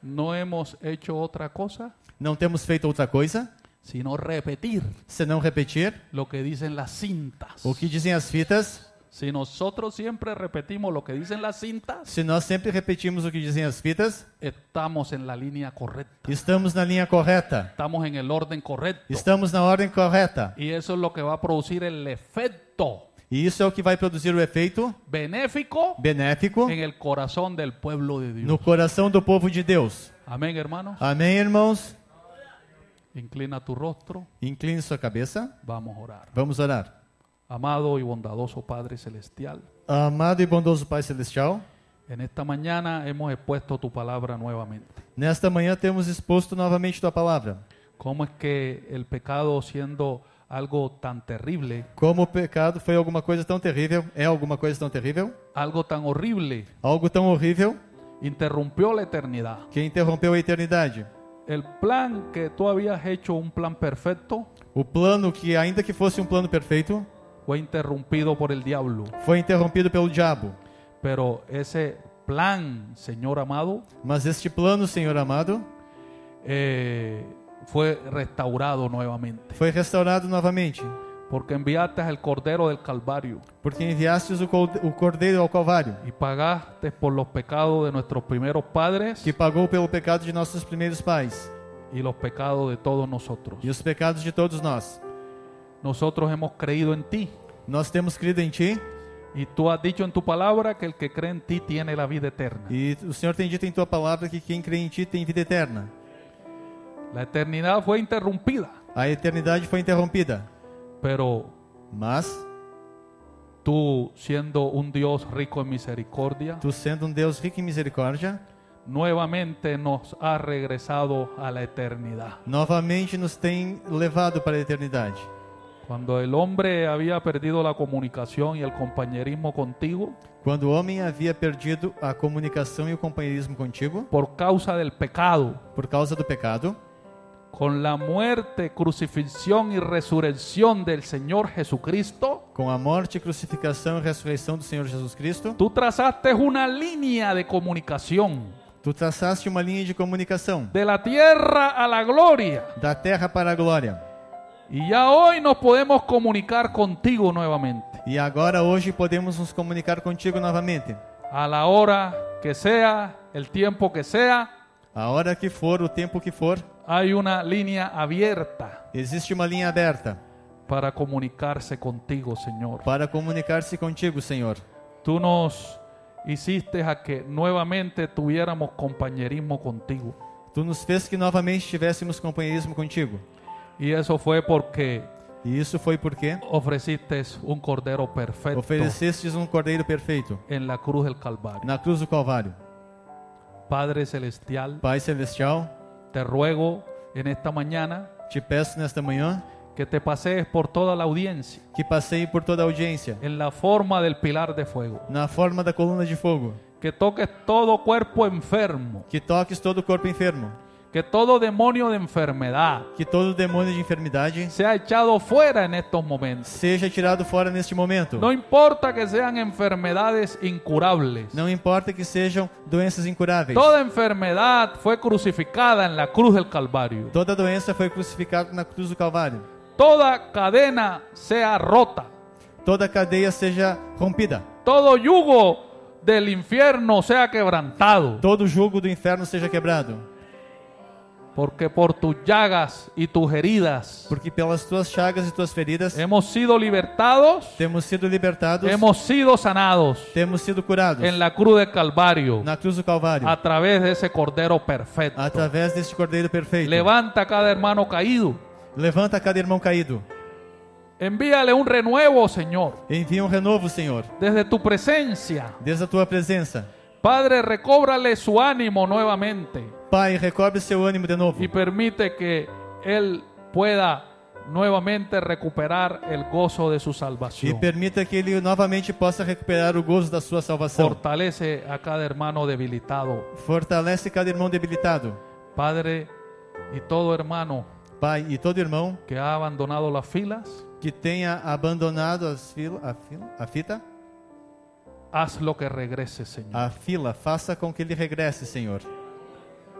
No hemos hecho otra cosa. No hemos feito outra coisa? Sino repetir. Se repetir? Lo que dicen las cintas. O que dizem as fitas? Si nosotros siempre repetimos lo que dicen las cintas, Se nós sempre repetimos o que dizem as fitas, estamos en la línea correcta, estamos na linha correta. estamos en el orden correcto. Estamos na ordem correta. Y eso es lo que va a producir el efecto E isso é o que vai produzir o efeito benéfico benéfico en el corazón del pueblo de Dios. no coração do povo de Deus. Amén, hermanos. Amém, irmãos? Inclina tu rostro, Incline sua cabeça. vamos a orar. Vamos orar. Amado y bondadoso Padre Celestial. Amado e bondoso Pai Celestial, En esta mañana hemos expuesto tu palabra nuevamente. nesta manhã temos exposto novamente tua palavra. Como é que o pecado sendo algo tão terrível, Como o pecado foi alguma coisa tão terrível, é alguma coisa tão terrível, algo tão horrível. algo tão horrível interrompeu a eternidade. que interrompeu a eternidade. O plano que tu havias feito um plano perfeito. O plano que, ainda que fosse um plano perfeito, fue interrumpido por el diablo. Foi interrompido pelo diabo. Pero ese plan, Señor amado, Mas este plano, Senhor amado, eh, fue restaurado nuevamente. foi restaurado novamente, Porque enviaste al Cordero del Calvario porque enviastes o col- o cordeiro ao Calvário, y pagaste por los pecados de nuestros primeros padres que pagou pelo pecado de nossos primeiros pais y los pecados de todos nosotros. e os pecados de todos nós. Nosotros hemos creído en ti. Nós temos crido em ti. E tu has dicho em tu palavra que el que cree en ti tiene la vida eterna. E o Senhor tem dito em tua palavra que quem crê em ti tem vida eterna. La eternidad fue interrumpida. A eternidade foi interrompida. Pero mas Tu, siendo un Dios rico en misericordia, tú siendo un Dios rico en misericordia, nuevamente nos ha regresado a la eternidad. Novamente nos tem levado para a eternidade. Cuando el hombre había perdido la comunicación y el compañerismo contigo, Cuando o homem havia perdido a comunicación y e o companheirismo contigo, por causa del pecado, por causa del pecado, con la muerte, crucifixión y resurrección del Señor Jesucristo, Con la muerte, crucificação e ressurreição do Senhor Jesus Cristo, tú trazaste una línea de comunicación Tú traçaste una línea de comunicación. de la tierra a la gloria, da tierra para a glória. E já hoje nos podemos comunicar contigo novamente. E agora hoje podemos nos comunicar contigo novamente. A la hora que sea, el tiempo que sea. A hora que for, o tempo que for. Há uma linha aberta. Existe uma linha aberta. Para comunicar-se contigo, Senhor. Para comunicar-se contigo, Senhor. Tu nos insistes a que novamente tuviéramos companheirismo contigo. Tu nos fez que novamente tivéssemos companheirismo contigo. E isso foi porque e isso foi porque oferecistes um cordeiro perfeito. Oferecestes um cordeiro perfeito. Em la cruz del Calvário. Na cruz do Calvário. Padre celestial. Pai celestial. Te ruego en esta mañana. Te peço nesta manhã que te passees por toda la audiencia. Que passeie por toda a audiência. En la forma del pilar de fuego. Na forma da coluna de fogo. Que toques todo cuerpo enfermo. Que toques todo corpo enfermo que todo demônio de enfermidade. Que todo demônio de enfermidade. Seja echado fora nestes momentos. Seja tirado fora neste momento. Não importa que sejam enfermidades incuráveis. Não importa que sejam doenças incuráveis. Toda enfermidade foi crucificada na cruz do Calvário. Toda doença foi crucificada na cruz do Calvário. Toda cadena seja rota. Toda cadeia seja rompida. Todo yugo do inferno seja quebrantado. Todo jugo do inferno seja quebrado. Porque por tus llagas y tus heridas. Porque pelas tuas chagas y e tus feridas. Hemos sido libertados. hemos sido libertados. Hemos sido sanados. hemos sido curados. En la cruz de Calvario. Na cruz do Calvário. A través de ese cordero perfecto. A través de ese cordero perfecto. Levanta cada hermano caído. Levanta cada hermano caído. Envíale un renuevo, Señor. Envía un um renuevo, Señor. Desde tu presencia. Desde tu presencia. Padre, recóbrale su ánimo nuevamente. Pai, recobre seu ânimo de novo. e permite que ele pueda novamente recuperar o gozo de sua salvação E permita que ele novamente possa recuperar o gozo da sua salvação. Fortalece a cada irmão debilitado. Fortalece cada irmão debilitado. Padre e todo irmão Pai e todo irmão que ha abandonado las filas, que tenha abandonado as filas a, fila, a fita, haz lo que regrese, Senhor. A fila, faça com que ele regresse, Senhor.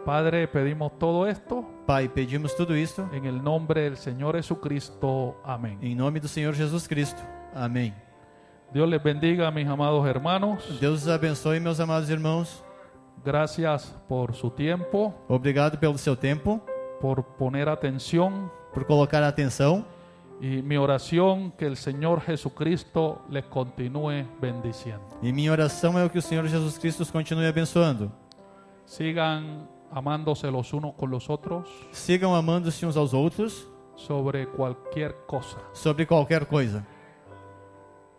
Padre, pedimos todo esto. Pai, pedimos tudo esto. En el nombre del Señor Jesucristo. Amén. Em nome do Senhor Jesus Cristo. Amém. Dios les bendiga, mis amados hermanos. Deus abençoe, meus amados irmãos. Gracias por su tiempo. Obrigado pelo seu tempo. Por poner atención. Por colocar atención. Y mi oración que el Señor Jesucristo les continúe bendiciendo. Y mi oración es que el Señor Jesucristo Cristo abençoando. Sigan amándose los unos con los otros sigan amando-se uns aos outros sobre cualquier cosa. sobre qualquer coisa.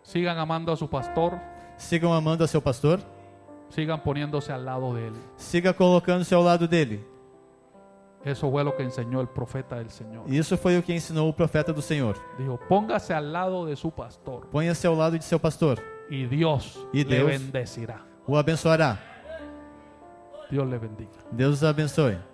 Sigan amando a su pastor, Sigam amando a seu pastor. sigan poniéndose al lado de él. Siga colocando-se ao lado dele. Eso fue lo que enseñó el profeta del Señor. Isso foi o que ensinou o profeta do Senhor. Dijo, póngase al lado de su pastor Ponha-se ao lado de seu pastor. y Dios Y le bendecirá. O abençoará. Dios le bendiga. abençoe.